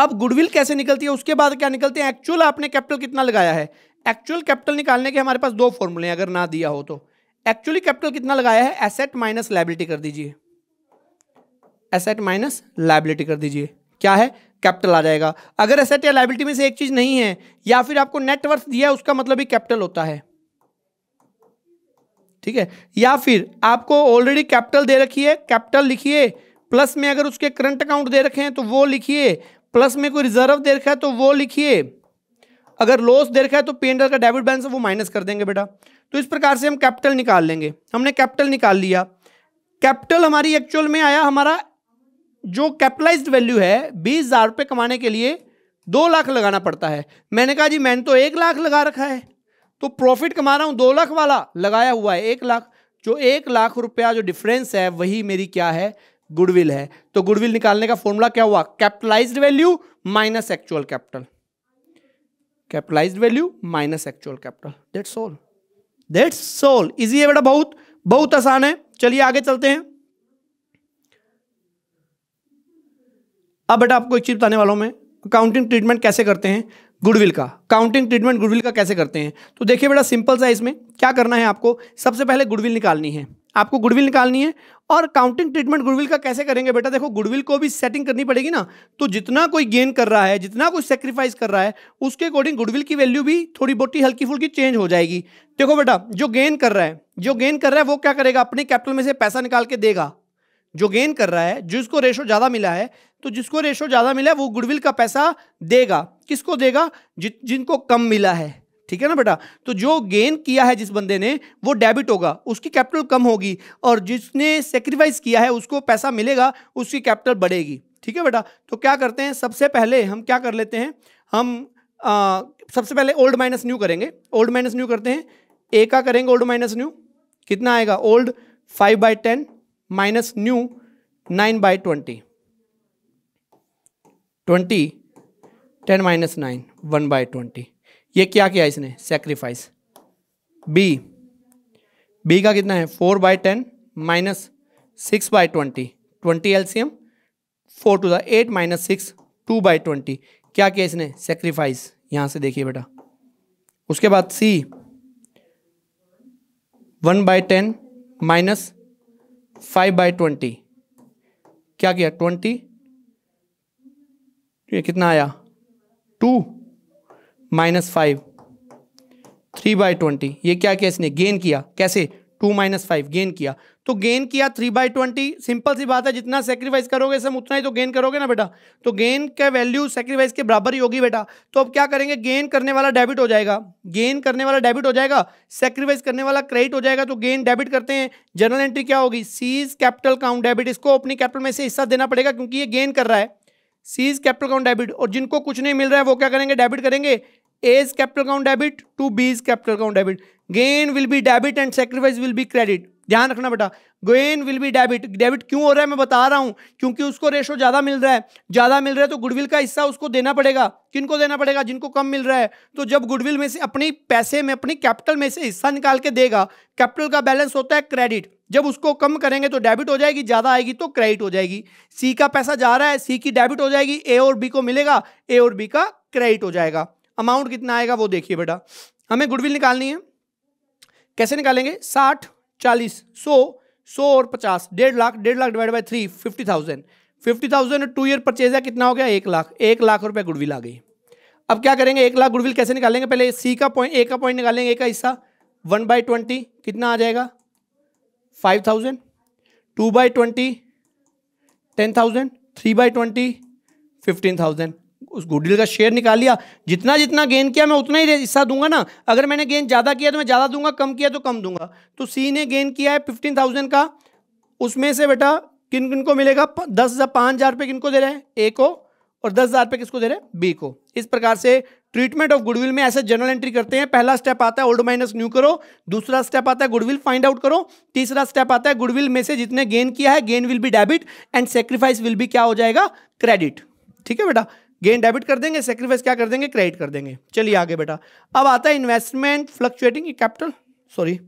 अब गुडविल कैसे निकलती है उसके बाद क्या निकलते हैं एक्चुअल आपने कैपिटल कितना लगाया है एक्चुअल कैपिटल निकालने के हमारे पास दो फॉर्मूले हैं अगर ना दिया हो तो एक्चुअली कैपिटल कितना लगाया है एसेट माइनस लाइबिलिटी कर दीजिए एसेट माइनस लाइबिलिटी कर दीजिए क्या है कैपिटल आ जाएगा अगर एसेट या लाइबिलिटी में से एक चीज नहीं है या फिर आपको नेटवर्थ दिया है उसका मतलब ही कैपिटल होता है ठीक है या फिर आपको ऑलरेडी कैपिटल दे रखी है कैपिटल लिखिए प्लस में अगर उसके करंट अकाउंट दे रखे हैं तो वो लिखिए प्लस में कोई रिजर्व दे रखा है तो वो लिखिए अगर लॉस दे रखा है तो पी एंड एल का डेबिट बैलेंस वो माइनस कर देंगे बेटा तो इस प्रकार से हम कैपिटल निकाल लेंगे हमने कैपिटल निकाल लिया कैपिटल हमारी एक्चुअल में आया हमारा जो कैपिटलाइज वैल्यू है बीस हज़ार रुपये कमाने के लिए दो लाख लगाना पड़ता है मैंने कहा जी मैंने तो एक लाख लगा रखा है तो प्रॉफिट कमा रहा हूँ दो लाख वाला लगाया हुआ है एक लाख जो एक लाख रुपया जो डिफरेंस है वही मेरी क्या है गुडविल है तो गुडविल निकालने का फॉर्मूला क्या हुआ capitalised value minus actual capital capitalised value minus actual capital that's all that's all easy है बेटा बहुत बहुत आसान है चलिए आगे चलते हैं अब बेटा आपको एक चीज बताने वालों में अकाउंटिंग ट्रीटमेंट कैसे करते हैं गुडविल का काउंटिंग ट्रीटमेंट गुडविल का कैसे करते हैं तो देखिए बेटा सिंपल सा इसमें क्या करना है आपको सबसे पहले गुडविल निकालनी है आपको गुडविल निकालनी है और काउंटिंग ट्रीटमेंट गुडविल का कैसे करेंगे बेटा देखो गुडविल को भी सेटिंग करनी पड़ेगी ना तो जितना कोई गेन कर रहा है जितना कोई सेक्रीफाइस कर रहा है उसके अकॉर्डिंग गुडविल की वैल्यू भी थोड़ी बोटी हल्की फुल्की चेंज हो जाएगी देखो बेटा जो गेन कर रहा है जो गेन कर रहा है वो क्या करेगा अपने कैपिटल में से पैसा निकाल के देगा जो गेन कर रहा है जिसको रेशो ज़्यादा मिला है तो जिसको रेशो ज़्यादा मिला है वो गुडविल का पैसा देगा किसको देगा जि, जिनको कम मिला है ठीक है ना बेटा तो जो गेन किया है जिस बंदे ने वो डेबिट होगा उसकी कैपिटल कम होगी और जिसने सेक्रीफाइस किया है उसको पैसा मिलेगा उसकी कैपिटल बढ़ेगी ठीक है बेटा तो क्या करते हैं सबसे पहले हम क्या कर लेते हैं हम आ, सबसे पहले ओल्ड माइनस न्यू करेंगे ओल्ड माइनस न्यू करते हैं ए का करेंगे ओल्ड माइनस न्यू कितना आएगा old five by ten minus new nine by twenty twenty ten minus nine one by twenty ये क्या किया इसने सेक्रीफाइस बी बी का कितना है four by ten minus six by twenty twenty LCM four to the eight minus six two by twenty क्या किया इसने सेक्रीफाइस यहाँ से देखिए बेटा उसके बाद C one by ten minus five by twenty क्या किया ट्वेंटी ठीक है कितना आया two minus five three by twenty ये क्या किया इसने गेन किया कैसे टू माइनस फाइव गेन किया तो गेन किया थ्री बाय ट्वेंटी सिंपल सी बात है जितना सेक्रीफाइस करोगे सब उतना ही तो गेन करोगे ना बेटा तो गेन का वैल्यू सेक्रीफाइस के बराबर ही होगी बेटा तो अब क्या करेंगे गेन करने वाला डेबिट हो जाएगा गेन करने वाला डेबिट हो जाएगा सेक्रीफाइस करने वाला क्रेडिट हो जाएगा तो गेन डेबिट करते हैं जनरल एंट्री क्या होगी सीज कैपिटल काउंट डेबिट इसको अपनी कैपिटल में से हिस्सा देना पड़ेगा क्योंकि ये गेन कर रहा है सीज कैपिटल अकाउंट डेबिट और जिनको कुछ नहीं मिल रहा है वो क्या करेंगे डेबिट करेंगे A's capital account debit to B's capital account debit gain will be debit and sacrifice will be credit ध्यान रखना बेटा gain will be debit debit क्यों हो रहा है मैं बता रहा हूँ क्योंकि उसको रेशो ज़्यादा मिल रहा है ज़्यादा मिल रहा है तो गुडविल का हिस्सा उसको देना पड़ेगा किनको देना पड़ेगा जिनको कम मिल रहा है तो जब गुडविल में से अपनी पैसे में अपनी कैपिटल में से हिस्सा निकाल के देगा कैपिटल का बैलेंस होता है क्रेडिट जब उसको कम करेंगे तो डेबिट हो जाएगी ज़्यादा आएगी तो क्रेडिट हो जाएगी सी का पैसा जा रहा है सी की डेबिट हो जाएगी ए और बी को मिलेगा ए और बी का क्रेडिट हो जाएगा अमाउंट कितना आएगा वो देखिए बेटा हमें गुडविल निकालनी है कैसे निकालेंगे साठ चालीस सौ सौ और पचास डेढ़ लाख डेढ़ lakh divide by three fifty thousand fifty thousand two year purchase है कितना हो गया एक लाख एक लाख रुपये गुडविल आ गई अब क्या करेंगे एक लाख गुडविल कैसे निकालेंगे पहले सी का पॉइंट ए का पॉइंट निकालेंगे ए का हिस्सा वन बाई ट्वेंटी कितना आ जाएगा five thousand two by twenty ten thousand three by twenty fifteen thousand उस गुडविल का शेयर निकाल लिया जितना जितना गेन किया मैं उतना ही हिस्सा दूंगा ना अगर मैंने गेन ज़्यादा किया तो मैं ज़्यादा दूंगा कम किया तो कम दूंगा तो सी ने गेन किया है फिफ्टीन थाउजेंड का उसमें से बेटा किन किन को मिलेगा दस हज़ार पाँच हज़ार रुपये किन को दे रहे हैं ए को और दस हज़ार रुपये किसको दे रहे हैं बी को इस प्रकार से ट्रीटमेंट ऑफ गुडविल में ऐसे जनरल एंट्री करते हैं पहला स्टेप आता है ओल्ड माइनस न्यू करो दूसरा स्टेप आता है गुडविल फाइंड आउट करो तीसरा स्टेप आता है गुडविल में से जितने गेन किया है gain will be debit and sacrifice will भी क्या हो जाएगा क्रेडिट ठीक है बेटा गेन डेबिट कर देंगे सेक्रीफाइस क्या कर देंगे क्रेडिट कर देंगे चलिए आगे बेटा अब आता है इन्वेस्टमेंट फ्लक्चुएटिंग कैपिटल सॉरी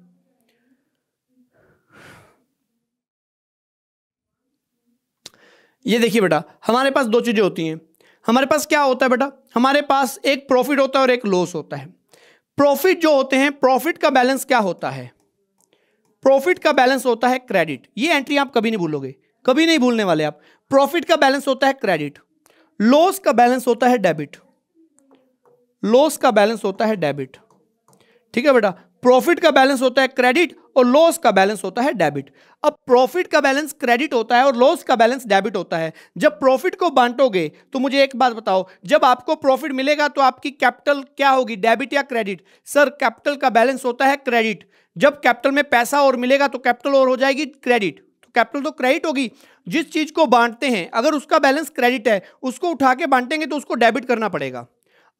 ये देखिए बेटा हमारे पास दो चीज़ें होती हैं हमारे पास क्या होता है बेटा हमारे पास एक प्रॉफिट होता है और एक लॉस होता है प्रॉफिट जो होते हैं प्रॉफिट का बैलेंस क्या होता है प्रॉफिट का बैलेंस होता है क्रेडिट ये एंट्री आप कभी नहीं भूलोगे कभी नहीं भूलने वाले आप प्रॉफिट का बैलेंस होता है क्रेडिट लॉस का बैलेंस होता है डेबिट लॉस का बैलेंस होता है डेबिट ठीक है बेटा प्रॉफिट का बैलेंस होता है क्रेडिट और लॉस का बैलेंस होता है डेबिट अब प्रॉफिट का बैलेंस क्रेडिट होता है और लॉस का बैलेंस डेबिट होता है जब प्रॉफिट को बांटोगे तो मुझे एक बात बताओ जब आपको प्रॉफिट मिलेगा तो आपकी कैपिटल क्या होगी डेबिट या क्रेडिट सर कैपिटल का बैलेंस होता है क्रेडिट जब कैपिटल में पैसा और मिलेगा तो कैपिटल और हो जाएगी क्रेडिट कैपिटल तो क्रेडिट तो होगी जिस चीज को बांटते हैं अगर उसका बैलेंस क्रेडिट है उसको उठा के बांटेंगे तो उसको डेबिट करना पड़ेगा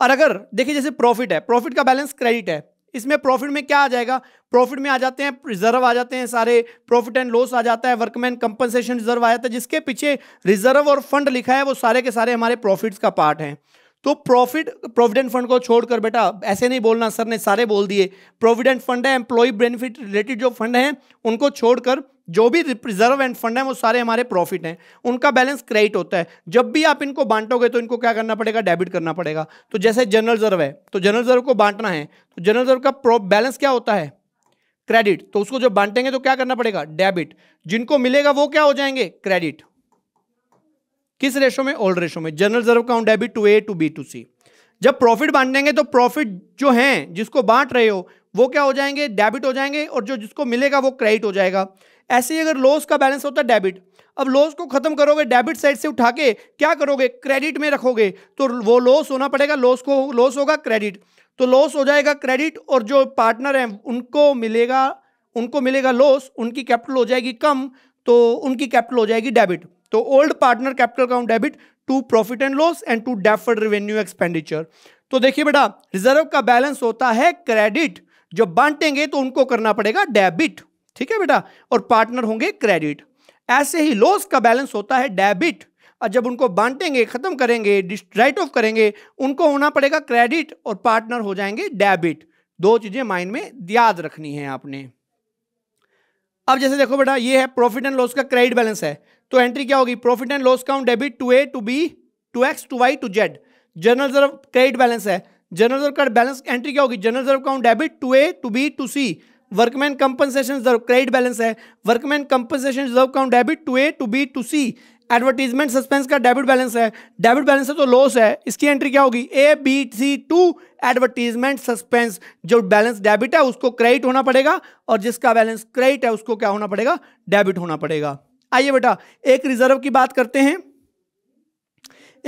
और अगर देखिए जैसे प्रॉफिट है प्रॉफिट का बैलेंस क्रेडिट है इसमें प्रॉफिट में क्या आ जाएगा प्रॉफिट में आ जाते हैं रिजर्व आ जाते हैं सारे प्रॉफिट एंड लॉस आ जाता है वर्कमैन कंपनसेशन रिजर्व आ जाता है जिसके पीछे रिजर्व और फंड लिखा है वो सारे के सारे हमारे प्रॉफिट्स का पार्ट हैं तो प्रॉफिट प्रोविडेंट फंड को छोड़कर बेटा ऐसे नहीं बोलना सर ने सारे बोल दिए प्रोविडेंट फंड है एम्प्लॉय बेनिफिट रिलेटेड जो फंड हैं उनको छोड़कर जो भी रिजर्व एंड फंड है वो सारे हमारे प्रॉफिट हैं उनका बैलेंस क्रेडिट होता है जब भी आप इनको बांटोगे तो इनको क्या करना पड़ेगा डेबिट करना पड़ेगा तो जैसे जनरल रिजर्व है तो जनरल रिजर्व को बांटना है तो जनरल रिजर्व का बैलेंस क्या होता है क्रेडिट तो उसको जब बांटेंगे तो क्या करना पड़ेगा डेबिट जिनको मिलेगा वो क्या हो जाएंगे क्रेडिट किस रेशो में ओल्ड रेशो में general reserve account debit to A to B to C जब प्रॉफिट बांटेंगे तो प्रॉफिट जो हैं जिसको बांट रहे हो वो क्या हो जाएंगे डेबिट हो जाएंगे और जो जिसको मिलेगा वो क्रेडिट हो जाएगा ऐसे ही अगर लॉस का बैलेंस होता है डेबिट अब लॉस को खत्म करोगे डेबिट साइड से उठा के क्या करोगे क्रेडिट में रखोगे तो वो लॉस होना पड़ेगा लॉस को लॉस होगा क्रेडिट तो लॉस हो जाएगा क्रेडिट और जो पार्टनर हैं उनको मिलेगा उनको मिलेगा लॉस उनकी कैपिटल हो जाएगी कम तो उनकी कैपिटल हो जाएगी डेबिट तो old partner capital account debit to profit and loss and to deferred revenue expenditure तो देखिए बेटा रिजर्व का बैलेंस होता है क्रेडिट जब बांटेंगे तो उनको करना पड़ेगा डेबिट ठीक है बेटा और पार्टनर होंगे क्रेडिट ऐसे ही लॉस का बैलेंस होता है डेबिट और जब उनको बांटेंगे ख़त्म करेंगे राइट ऑफ करेंगे उनको होना पड़ेगा क्रेडिट और पार्टनर हो जाएंगे डेबिट दो चीज़ें माइंड में याद रखनी है आपने अब जैसे देखो बेटा ये है प्रॉफिट एंड लॉस का क्रेडिट बैलेंस है तो एंट्री क्या होगी profit and loss account debit to A to B to X to Y to Z general reserve credit balance है जनरल रिजर्व का बैलेंस एंट्री क्या होगी general reserve account debit to A to B to C workman compensation reserve credit balance है workman compensation reserve account debit to A to B to C advertisement suspense का debit balance है debit balance है तो loss है इसकी entry क्या होगी A B C to advertisement suspense जो बैलेंस डेबिट है उसको क्रेडिट होना पड़ेगा और जिसका बैलेंस क्रेडिट है उसको क्या होना पड़ेगा डेबिट होना पड़ेगा आइए बेटा एक रिजर्व की बात करते हैं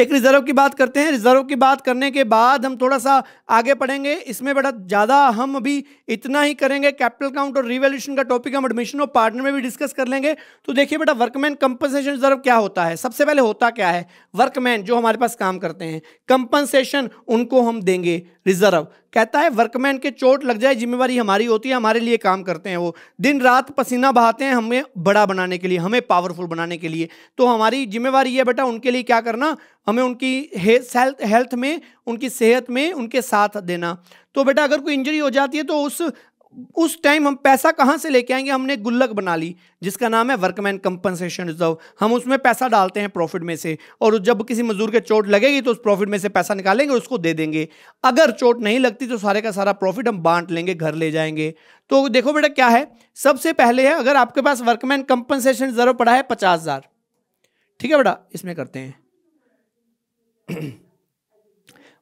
एक रिजर्व की बात करते हैं रिजर्व की बात करने के बाद हम थोड़ा सा आगे पढ़ेंगे इसमें बड़ा ज़्यादा हम अभी इतना ही करेंगे कैपिटल काउंट और रिवेल्यूशन का टॉपिक हम एडमिशन और पार्टनर में भी डिस्कस कर लेंगे तो देखिए बेटा वर्कमैन कंपनसेशन रिजर्व क्या होता है सबसे पहले होता क्या है वर्कमैन जो हमारे पास काम करते हैं कंपनसेशन उनको हम देंगे रिजर्व कहता है वर्कमैन के चोट लग जाए जिम्मेवारी हमारी होती है हमारे लिए काम करते हैं वो दिन रात पसीना बहाते हैं हमें बड़ा बनाने के लिए हमें पावरफुल बनाने के लिए तो हमारी जिम्मेवारी है बेटा उनके लिए क्या करना हमें उनकी हेल्थ हेल्थ में उनकी सेहत में उनके साथ देना तो बेटा अगर कोई इंजरी हो जाती है तो उस उस टाइम हम पैसा कहाँ से लेके आएंगे हमने गुल्लक बना ली जिसका नाम है वर्कमैन कंपनसेशन रिजर्व हम उसमें पैसा डालते हैं प्रॉफिट में से और जब किसी मजदूर के चोट लगेगी तो उस प्रॉफिट में से पैसा निकालेंगे और उसको दे देंगे अगर चोट नहीं लगती तो सारे का सारा प्रॉफिट हम बांट लेंगे घर ले जाएंगे तो देखो बेटा क्या है सबसे पहले है अगर आपके पास वर्कमैन कंपनसेशन रिजर्व पड़ा है पचास ठीक है बेटा इसमें करते हैं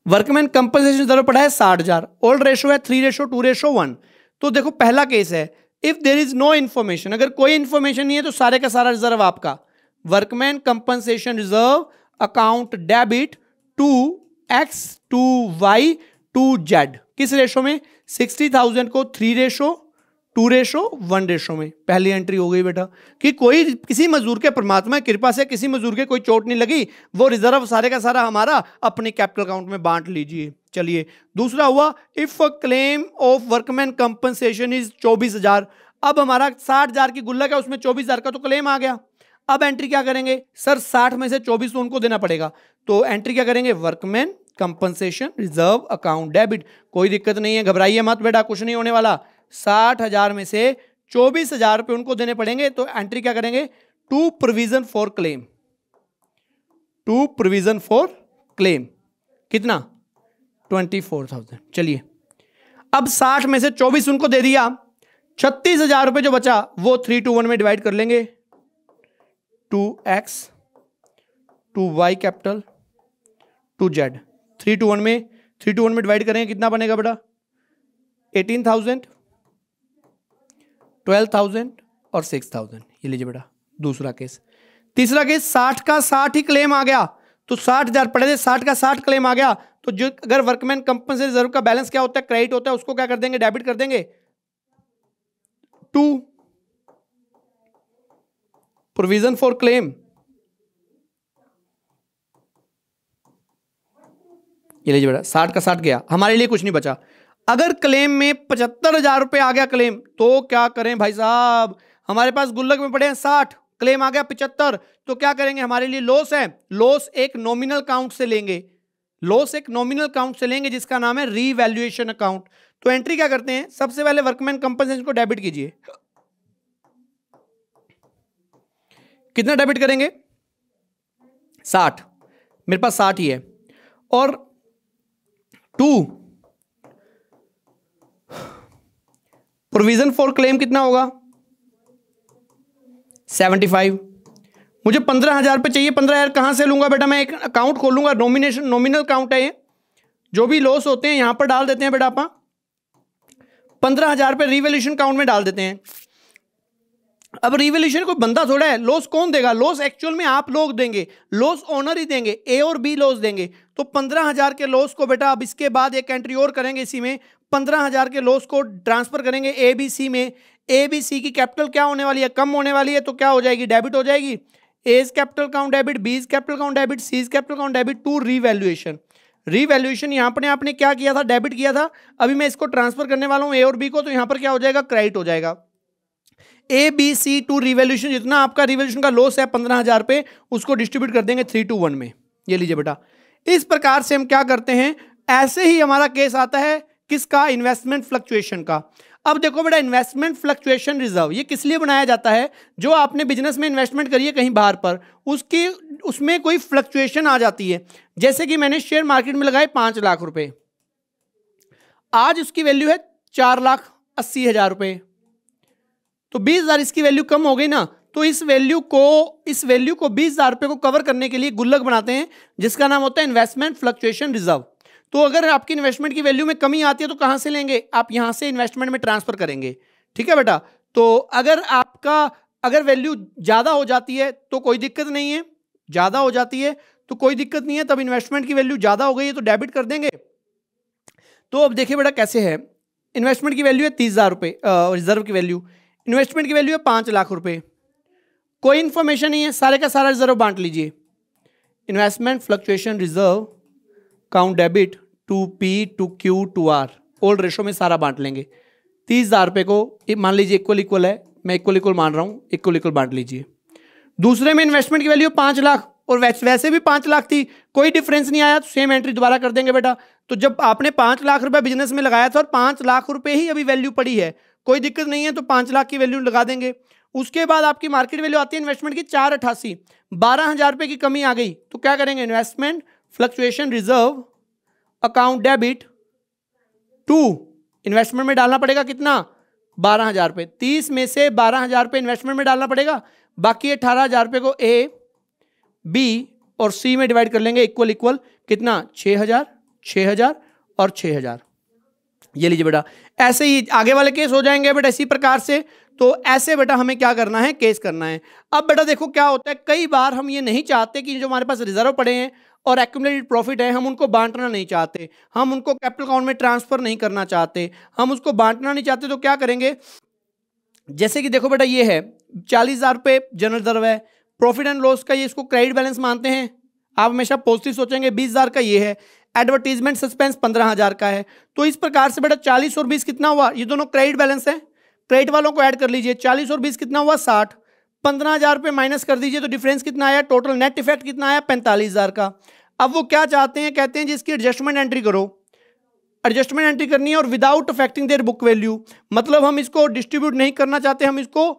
वर्कमैन कंपनसेशन रिजर्व पड़ा है साठ हजार ओल्ड रेशो है three ratio two ratio one तो देखो पहला केस है if there is no information अगर कोई इन्फॉर्मेशन नहीं है तो सारे का सारा रिजर्व आपका workman compensation reserve account debit to X to Y to Z किस रेशो में सिक्सटी थाउजेंड को three ratio two ratio one ratio में पहली एंट्री हो गई बेटा कि कोई किसी मजदूर के परमात्मा की कृपा से किसी मजदूर के कोई चोट नहीं लगी वो रिजर्व सारे का सारा हमारा अपने कैपिटल अकाउंट में बांट लीजिए चलिए दूसरा हुआ if a claim of workman compensation is चौबीस हजार अब हमारा साठ हजार की गुल्लक है उसमें चौबीस हजार का तो क्लेम आ गया अब एंट्री क्या करेंगे सर साठ में से चौबीस तो उनको देना पड़ेगा तो एंट्री क्या करेंगे workman compensation reserve account debit कोई दिक्कत नहीं है घबराइए मत बेटा कुछ नहीं होने वाला साठ हजार में से चौबीस हजार रुपये उनको देने पड़ेंगे तो एंट्री क्या करेंगे to provision for claim to provision for claim कितना ट्वेंटी फोर थाउजेंड चलिए अब साठ में से चौबीस उनको दे दिया छत्तीस हजार रुपये जो बचा वो थ्री टू वन में डिवाइड कर लेंगे to X to Y capital to Z three two one में थ्री टू वन में डिवाइड करेंगे कितना बनेगा बेटा एटीन थाउजेंड ट्वेल्व थाउजेंड और सिक्स थाउजेंड ये लीजिए बेटा दूसरा केस तीसरा केस साठ का साठ ही क्लेम आ गया तो साठ हजार पड़े थे साठ का साठ क्लेम आ गया तो जो अगर वर्कमैन से रिजर्व का बैलेंस क्या होता है क्रेडिट होता है उसको क्या कर देंगे डेबिट कर देंगे टू प्रोविजन फॉर क्लेम ये लीजिए बेटा साठ का साठ गया हमारे लिए कुछ नहीं बचा अगर क्लेम में पचहत्तर हजार रुपए आ गया क्लेम तो क्या करें भाई साहब हमारे पास गुल्लक में पड़े हैं साठ क्लेम आ गया पिचहत्तर तो क्या करेंगे हमारे लिए लॉस है लॉस एक नॉमिनल काउंट से लेंगे लॉस एक नॉमिनल काउंट से लेंगे जिसका नाम है रीवैल्यूएशन अकाउंट तो एंट्री क्या करते हैं सबसे पहले वर्कमैन कंपनसेशन को डेबिट कीजिए कितना डेबिट करेंगे साठ मेरे पास साठ ही है और टू प्रोविजन फॉर क्लेम कितना होगा सेवेंटी फाइव मुझे पंद्रह हज़ार पे चाहिए पंद्रह हज़ार कहां से लूंगा बेटा मैं एक अकाउंट खोलूंगा नॉमिनेशन नॉमिनल अकाउंट है ये जो भी लॉस होते हैं यहां पर डाल देते हैं बेटा आप हाँ। पंद्रह हज़ार पे रिवेल्यूशन अकाउंट में डाल देते हैं अब रिवेल्यूशन को बंदा थोड़ा है लॉस कौन देगा लॉस एक्चुअल में आप लोग देंगे लॉस ओनर ही देंगे ए और बी लॉस देंगे तो पंद्रह हज़ार के लॉस को बेटा अब इसके बाद एक एंट्री और करेंगे इसी में पंद्रह हजार के लॉस को ट्रांसफर करेंगे ए बी सी में ए बी सी की कैपिटल क्या होने वाली है कम होने वाली है तो क्या हो जाएगी डेबिट हो जाएगी A's capital account debit B's capital account debit C's capital account debit to revaluation revaluation यहाँ पर आपने क्या किया था डेबिट किया था अभी मैं इसको ट्रांसफर करने वाला हूँ ए और बी को तो यहाँ पर क्या हो जाएगा क्रेडिट हो जाएगा A B C to revaluation जितना आपका रिवेल्यूशन का लॉस है पंद्रह हज़ार पे उसको डिस्ट्रीब्यूट कर देंगे थ्री टू वन में ये लीजिए बेटा इस प्रकार से हम क्या करते हैं ऐसे ही हमारा केस आता है किसका इन्वेस्टमेंट फ्लक्चुएशन का अब देखो बेटा इन्वेस्टमेंट फ्लक्चुएशन रिजर्व ये किस लिए बनाया जाता है जो आपने बिजनेस में इन्वेस्टमेंट करी है कहीं बाहर पर उसकी उसमें कोई फ्लक्चुएशन आ जाती है जैसे कि मैंने शेयर मार्केट में लगाए पांच लाख रुपए आज उसकी वैल्यू है चार लाख अस्सी हजार रुपए तो बीस हजार इसकी वैल्यू कम हो गई ना तो इस वैल्यू को इस वैल्यू को बीस हजार रुपए को कवर करने के लिए गुल्लक बनाते हैं जिसका नाम होता है इन्वेस्टमेंट फ्लक्चुएशन रिजर्व तो अगर आपकी इन्वेस्टमेंट की वैल्यू में कमी आती है तो कहाँ से लेंगे आप यहाँ से इन्वेस्टमेंट में ट्रांसफर करेंगे ठीक है बेटा तो अगर आपका अगर वैल्यू ज़्यादा हो जाती है तो कोई दिक्कत नहीं है ज़्यादा हो जाती है तो कोई दिक्कत नहीं है तब इन्वेस्टमेंट की वैल्यू ज़्यादा हो गई है तो डेबिट कर देंगे तो अब देखिए बेटा कैसे है इन्वेस्टमेंट की वैल्यू है तीस हज़ार रुपये रिजर्व की वैल्यू इन्वेस्टमेंट की वैल्यू है पाँच लाख रुपये कोई इन्फॉर्मेशन नहीं है सारे का सारा रिजर्व बांट लीजिए investment fluctuation reserve account debit to P to Q to R old ratio में सारा बांट लेंगे तीस हज़ार रुपये को मान लीजिए इक्वल इक्वल है मैं इक्वल इक्वल मान रहा हूँ इक्वल इक्वल बांट लीजिए दूसरे में इन्वेस्टमेंट की वैल्यू पाँच लाख और वैसे भी पाँच लाख थी कोई डिफरेंस नहीं आया तो सेम एंट्री दोबारा कर देंगे बेटा तो जब आपने पाँच लाख रुपया बिजनेस में लगाया था और पाँच लाख रुपये ही अभी वैल्यू पड़ी है कोई दिक्कत नहीं है तो पांच लाख की वैल्यू लगा देंगे उसके बाद आपकी मार्केट वैल्यू आती है इन्वेस्टमेंट की चार अठासी बारह हज़ार रुपये की कमी आ गई तो क्या करेंगे investment fluctuation reserve account debit to investment में डालना पड़ेगा कितना बारह हजार रुपये तीस में से बारह हजार रुपये इन्वेस्टमेंट में डालना पड़ेगा बाकी अठारह हजार रुपये को ए बी और सी में डिवाइड कर लेंगे इक्वल इक्वल कितना छः हजार छः हजार और छः हजार ये लीजिए बेटा ऐसे ही आगे वाले केस हो जाएंगे बेटा इसी प्रकार से तो ऐसे बेटा हमें क्या करना है केस करना है अब बेटा देखो क्या होता है कई बार हम ये नहीं चाहते कि जो हमारे पास रिजर्व पड़े हैं और एक्यूमलेटेड प्रॉफिट है हम उनको बांटना नहीं चाहते हम उनको कैपिटल अकाउंट में ट्रांसफ़र नहीं करना चाहते हम उसको बांटना नहीं चाहते तो क्या करेंगे जैसे कि देखो बेटा ये है चालीस हज़ार रुपये जनरल रिजर्व है प्रॉफिट एंड लॉस का ये इसको क्रेडिट बैलेंस मानते हैं आप हमेशा पॉजिटिव सोचेंगे बीस हज़ार का ये है एडवर्टीजमेंट सस्पेंस पंद्रह हज़ार का है तो इस प्रकार से बेटा चालीस और बीस कितना हुआ ये दोनों क्रेडिट बैलेंस है क्रेडिट वालों को ऐड कर लीजिए चालीस और बीस कितना हुआ साठ पंद्रह हज़ार रुपये माइनस कर दीजिए तो डिफरेंस कितना आया टोटल नेट इफेक्ट कितना आया पैंतालीस हज़ार का अब वो क्या चाहते हैं कहते हैं जिसकी एडजस्टमेंट एंट्री करो एडजस्टमेंट एंट्री करनी है और without affecting their book value मतलब हम इसको डिस्ट्रीब्यूट नहीं करना चाहते हम इसको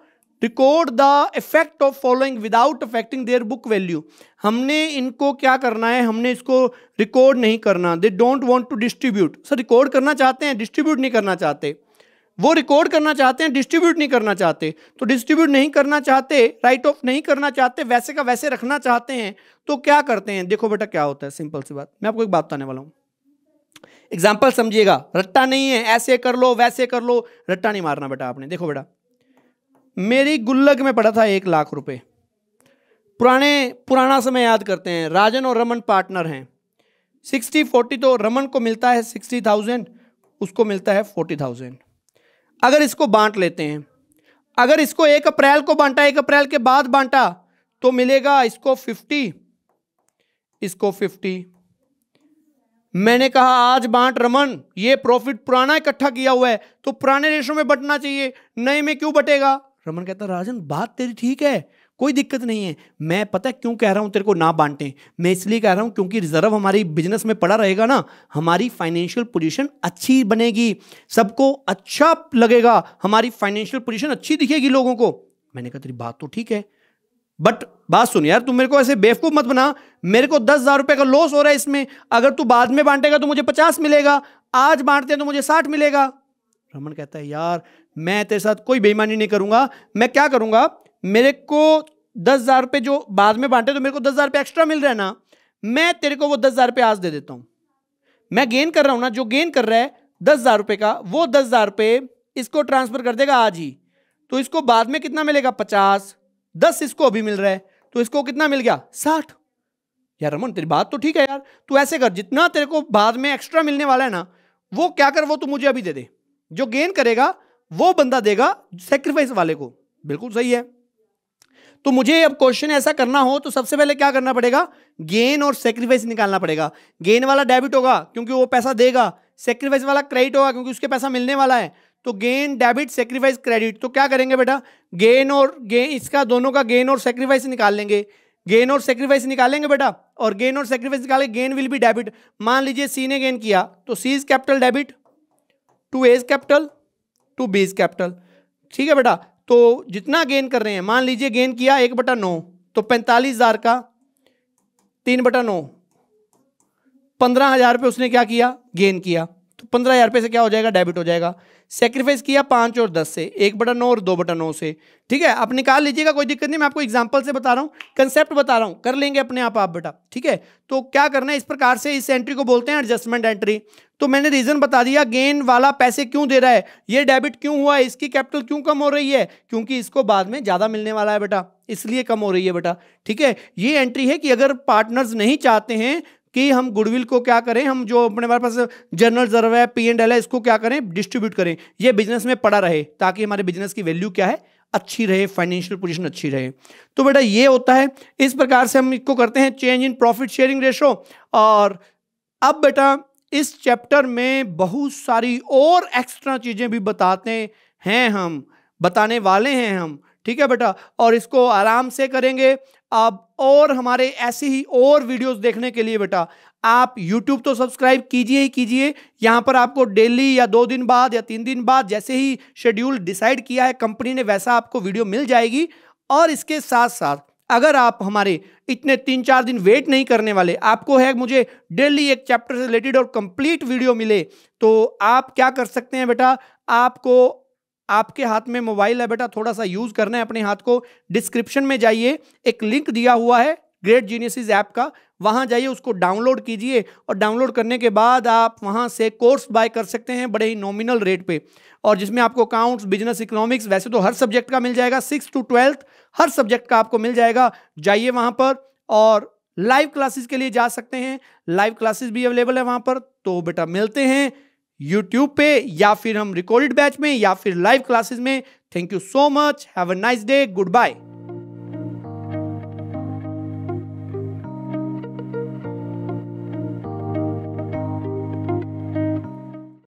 record the effect of following without affecting their book value हमने इनको क्या करना है हमने इसको रिकॉर्ड नहीं करना they don't want to distribute sir record करना चाहते हैं डिस्ट्रीब्यूट नहीं करना चाहते वो रिकॉर्ड करना चाहते हैं डिस्ट्रीब्यूट नहीं करना चाहते तो डिस्ट्रीब्यूट नहीं करना चाहते राइट ऑफ नहीं करना चाहते वैसे का वैसे रखना चाहते हैं तो क्या करते हैं देखो बेटा क्या होता है सिंपल सी बात मैं आपको एक बात बताने वाला हूँ एग्जाम्पल समझिएगा रट्टा नहीं है ऐसे कर लो वैसे कर लो रट्टा नहीं मारना बेटा आपने देखो बेटा मेरी गुल्लक में पड़ा था एक लाख रुपये पुराने पुराना समय याद करते हैं राजन और रमन पार्टनर हैं सिक्सटी फोर्टी तो रमन को मिलता है सिक्सटी थाउजेंड उसको मिलता है फोर्टी थाउजेंड अगर इसको बांट लेते हैं अगर इसको एक अप्रैल को बांटा एक अप्रैल के बाद बांटा तो मिलेगा इसको फिफ्टी इसको फिफ्टी मैंने कहा आज बांट रमन ये प्रॉफिट पुराना इकट्ठा किया हुआ है तो पुराने रेशों में बंटना चाहिए नए में क्यों बटेगा रमन कहता राजन बात तेरी ठीक है कोई दिक्कत नहीं है मैं पता है क्यों कह रहा हूँ तेरे को ना बांटे मैं इसलिए कह रहा हूँ क्योंकि रिजर्व हमारी बिजनेस में पड़ा रहेगा ना हमारी फाइनेंशियल पोजीशन अच्छी बनेगी सबको अच्छा लगेगा हमारी फाइनेंशियल पोजीशन अच्छी दिखेगी लोगों को मैंने कहा तेरी बात तो ठीक है बट बात सुन यार तू मेरे को ऐसे बेवकूफ मत बना मेरे को दस हजार रुपये का लॉस हो रहा है इसमें अगर तू बाद में बांटेगा तो मुझे पचास मिलेगा आज बांटते हैं तो मुझे साठ मिलेगा रमन कहता है यार मैं तेरे साथ कोई बेईमानी नहीं करूंगा मैं क्या करूंगा मेरे को दस हज़ार रुपये जो बाद में बांटे तो मेरे को दस हज़ार रुपये एक्स्ट्रा मिल रहा है ना मैं तेरे को वो दस हज़ार रुपये आज दे देता हूँ मैं गेन कर रहा हूँ ना जो गेन कर रहा है दस हज़ार रुपये का वो दस हज़ार रुपये इसको ट्रांसफ़र कर देगा आज ही तो इसको बाद में कितना मिलेगा पचास दस इसको अभी मिल रहा है तो इसको कितना मिल गया साठ यार रमन तेरी बात तो ठीक है यार तू ऐसे कर जितना तेरे को बाद में एक्स्ट्रा मिलने वाला है ना वो क्या कर वो तू मुझे अभी दे दे जो गेन करेगा वो बंदा देगा सेक्रीफाइस वाले को बिल्कुल सही है तो मुझे अब क्वेश्चन ऐसा करना हो तो सबसे पहले क्या करना पड़ेगा गेन और सेक्रीफाइस निकालना पड़ेगा गेन वाला डेबिट होगा क्योंकि वो पैसा देगा सेक्रीफाइस वाला क्रेडिट होगा क्योंकि उसके पैसा मिलने वाला है तो गेन डेबिट सेक्रीफाइस क्रेडिट तो क्या करेंगे बेटा गेन और गेन इसका दोनों का गेन और सेक्रीफाइस निकाल लेंगे गेन और सेक्रीफाइस निकालेंगे बेटा और गेन और सेक्रीफाइस निकाले गेन विल बी डेबिट मान लीजिए सी ने गेन किया तो C's capital debit to A's capital to B's capital ठीक है बेटा तो जितना गेन कर रहे हैं मान लीजिए गेन किया एक बटा नौ तो पैंतालीस हज़ार का तीन बटा नौ पंद्रह हज़ार रुपये उसने क्या किया गेन किया तो पंद्रह हज़ार रुपये से क्या हो जाएगा डेबिट हो जाएगा सेक्रीफाइस किया पाँच और दस से एक बटा नौ और दो बटा नौ से ठीक है आप निकाल लीजिएगा कोई दिक्कत नहीं मैं आपको एग्जाम्पल से बता रहा हूँ कंसेप्ट बता रहा हूँ कर लेंगे अपने आप आप बेटा ठीक है तो क्या करना है इस प्रकार से इस एंट्री को बोलते हैं एडजस्टमेंट एंट्री तो मैंने रीजन बता दिया गेन वाला पैसे क्यों दे रहा है ये डेबिट क्यों हुआ है इसकी कैपिटल क्यों कम हो रही है क्योंकि इसको बाद में ज़्यादा मिलने वाला है बेटा इसलिए कम हो रही है बेटा ठीक है ये एंट्री है कि अगर पार्टनर्स नहीं चाहते हैं कि हम गुडविल को क्या करें हम जो अपने हमारे पास जनरल रिजर्व है पी एंड एल है इसको क्या करें डिस्ट्रीब्यूट करें ये बिजनेस में पड़ा रहे ताकि हमारे बिजनेस की वैल्यू क्या है अच्छी रहे फाइनेंशियल पोजीशन अच्छी रहे तो बेटा ये होता है इस प्रकार से हम इसको करते हैं change in profit sharing ratio और अब बेटा इस चैप्टर में बहुत सारी और एक्स्ट्रा चीज़ें भी बताते हैं हम बताने वाले हैं हम ठीक है बेटा और इसको आराम से करेंगे अब और हमारे ऐसे ही और वीडियोस देखने के लिए बेटा आप YouTube तो सब्सक्राइब कीजिए ही कीजिए यहाँ पर आपको डेली या दो दिन बाद या तीन दिन बाद जैसे ही शेड्यूल डिसाइड किया है कंपनी ने वैसा आपको वीडियो मिल जाएगी और इसके साथ साथ अगर आप हमारे इतने तीन चार दिन वेट नहीं करने वाले आपको है मुझे डेली एक चैप्टर से रिलेटेड और कंप्लीट वीडियो मिले तो आप क्या कर सकते हैं बेटा आपको आपके हाथ में मोबाइल है बेटा थोड़ा सा यूज करना है अपने हाथ को डिस्क्रिप्शन में जाइए एक लिंक दिया हुआ है ग्रेट जीनियसिस ऐप का वहां जाइए उसको डाउनलोड कीजिए और डाउनलोड करने के बाद आप वहाँ से कोर्स बाय कर सकते हैं बड़े ही नॉमिनल रेट पे और जिसमें आपको अकाउंट्स बिजनेस इकोनॉमिक्स वैसे तो हर सब्जेक्ट का मिल जाएगा सिक्स टू ट्वेल्थ हर सब्जेक्ट का आपको मिल जाएगा जाइए वहां पर और लाइव क्लासेस के लिए जा सकते हैं लाइव क्लासेस भी अवेलेबल है वहां पर तो बेटा मिलते हैं यूट्यूब पे या फिर हम रिकॉर्डेड बैच में या फिर लाइव क्लासेस में thank you so much have a nice day good bye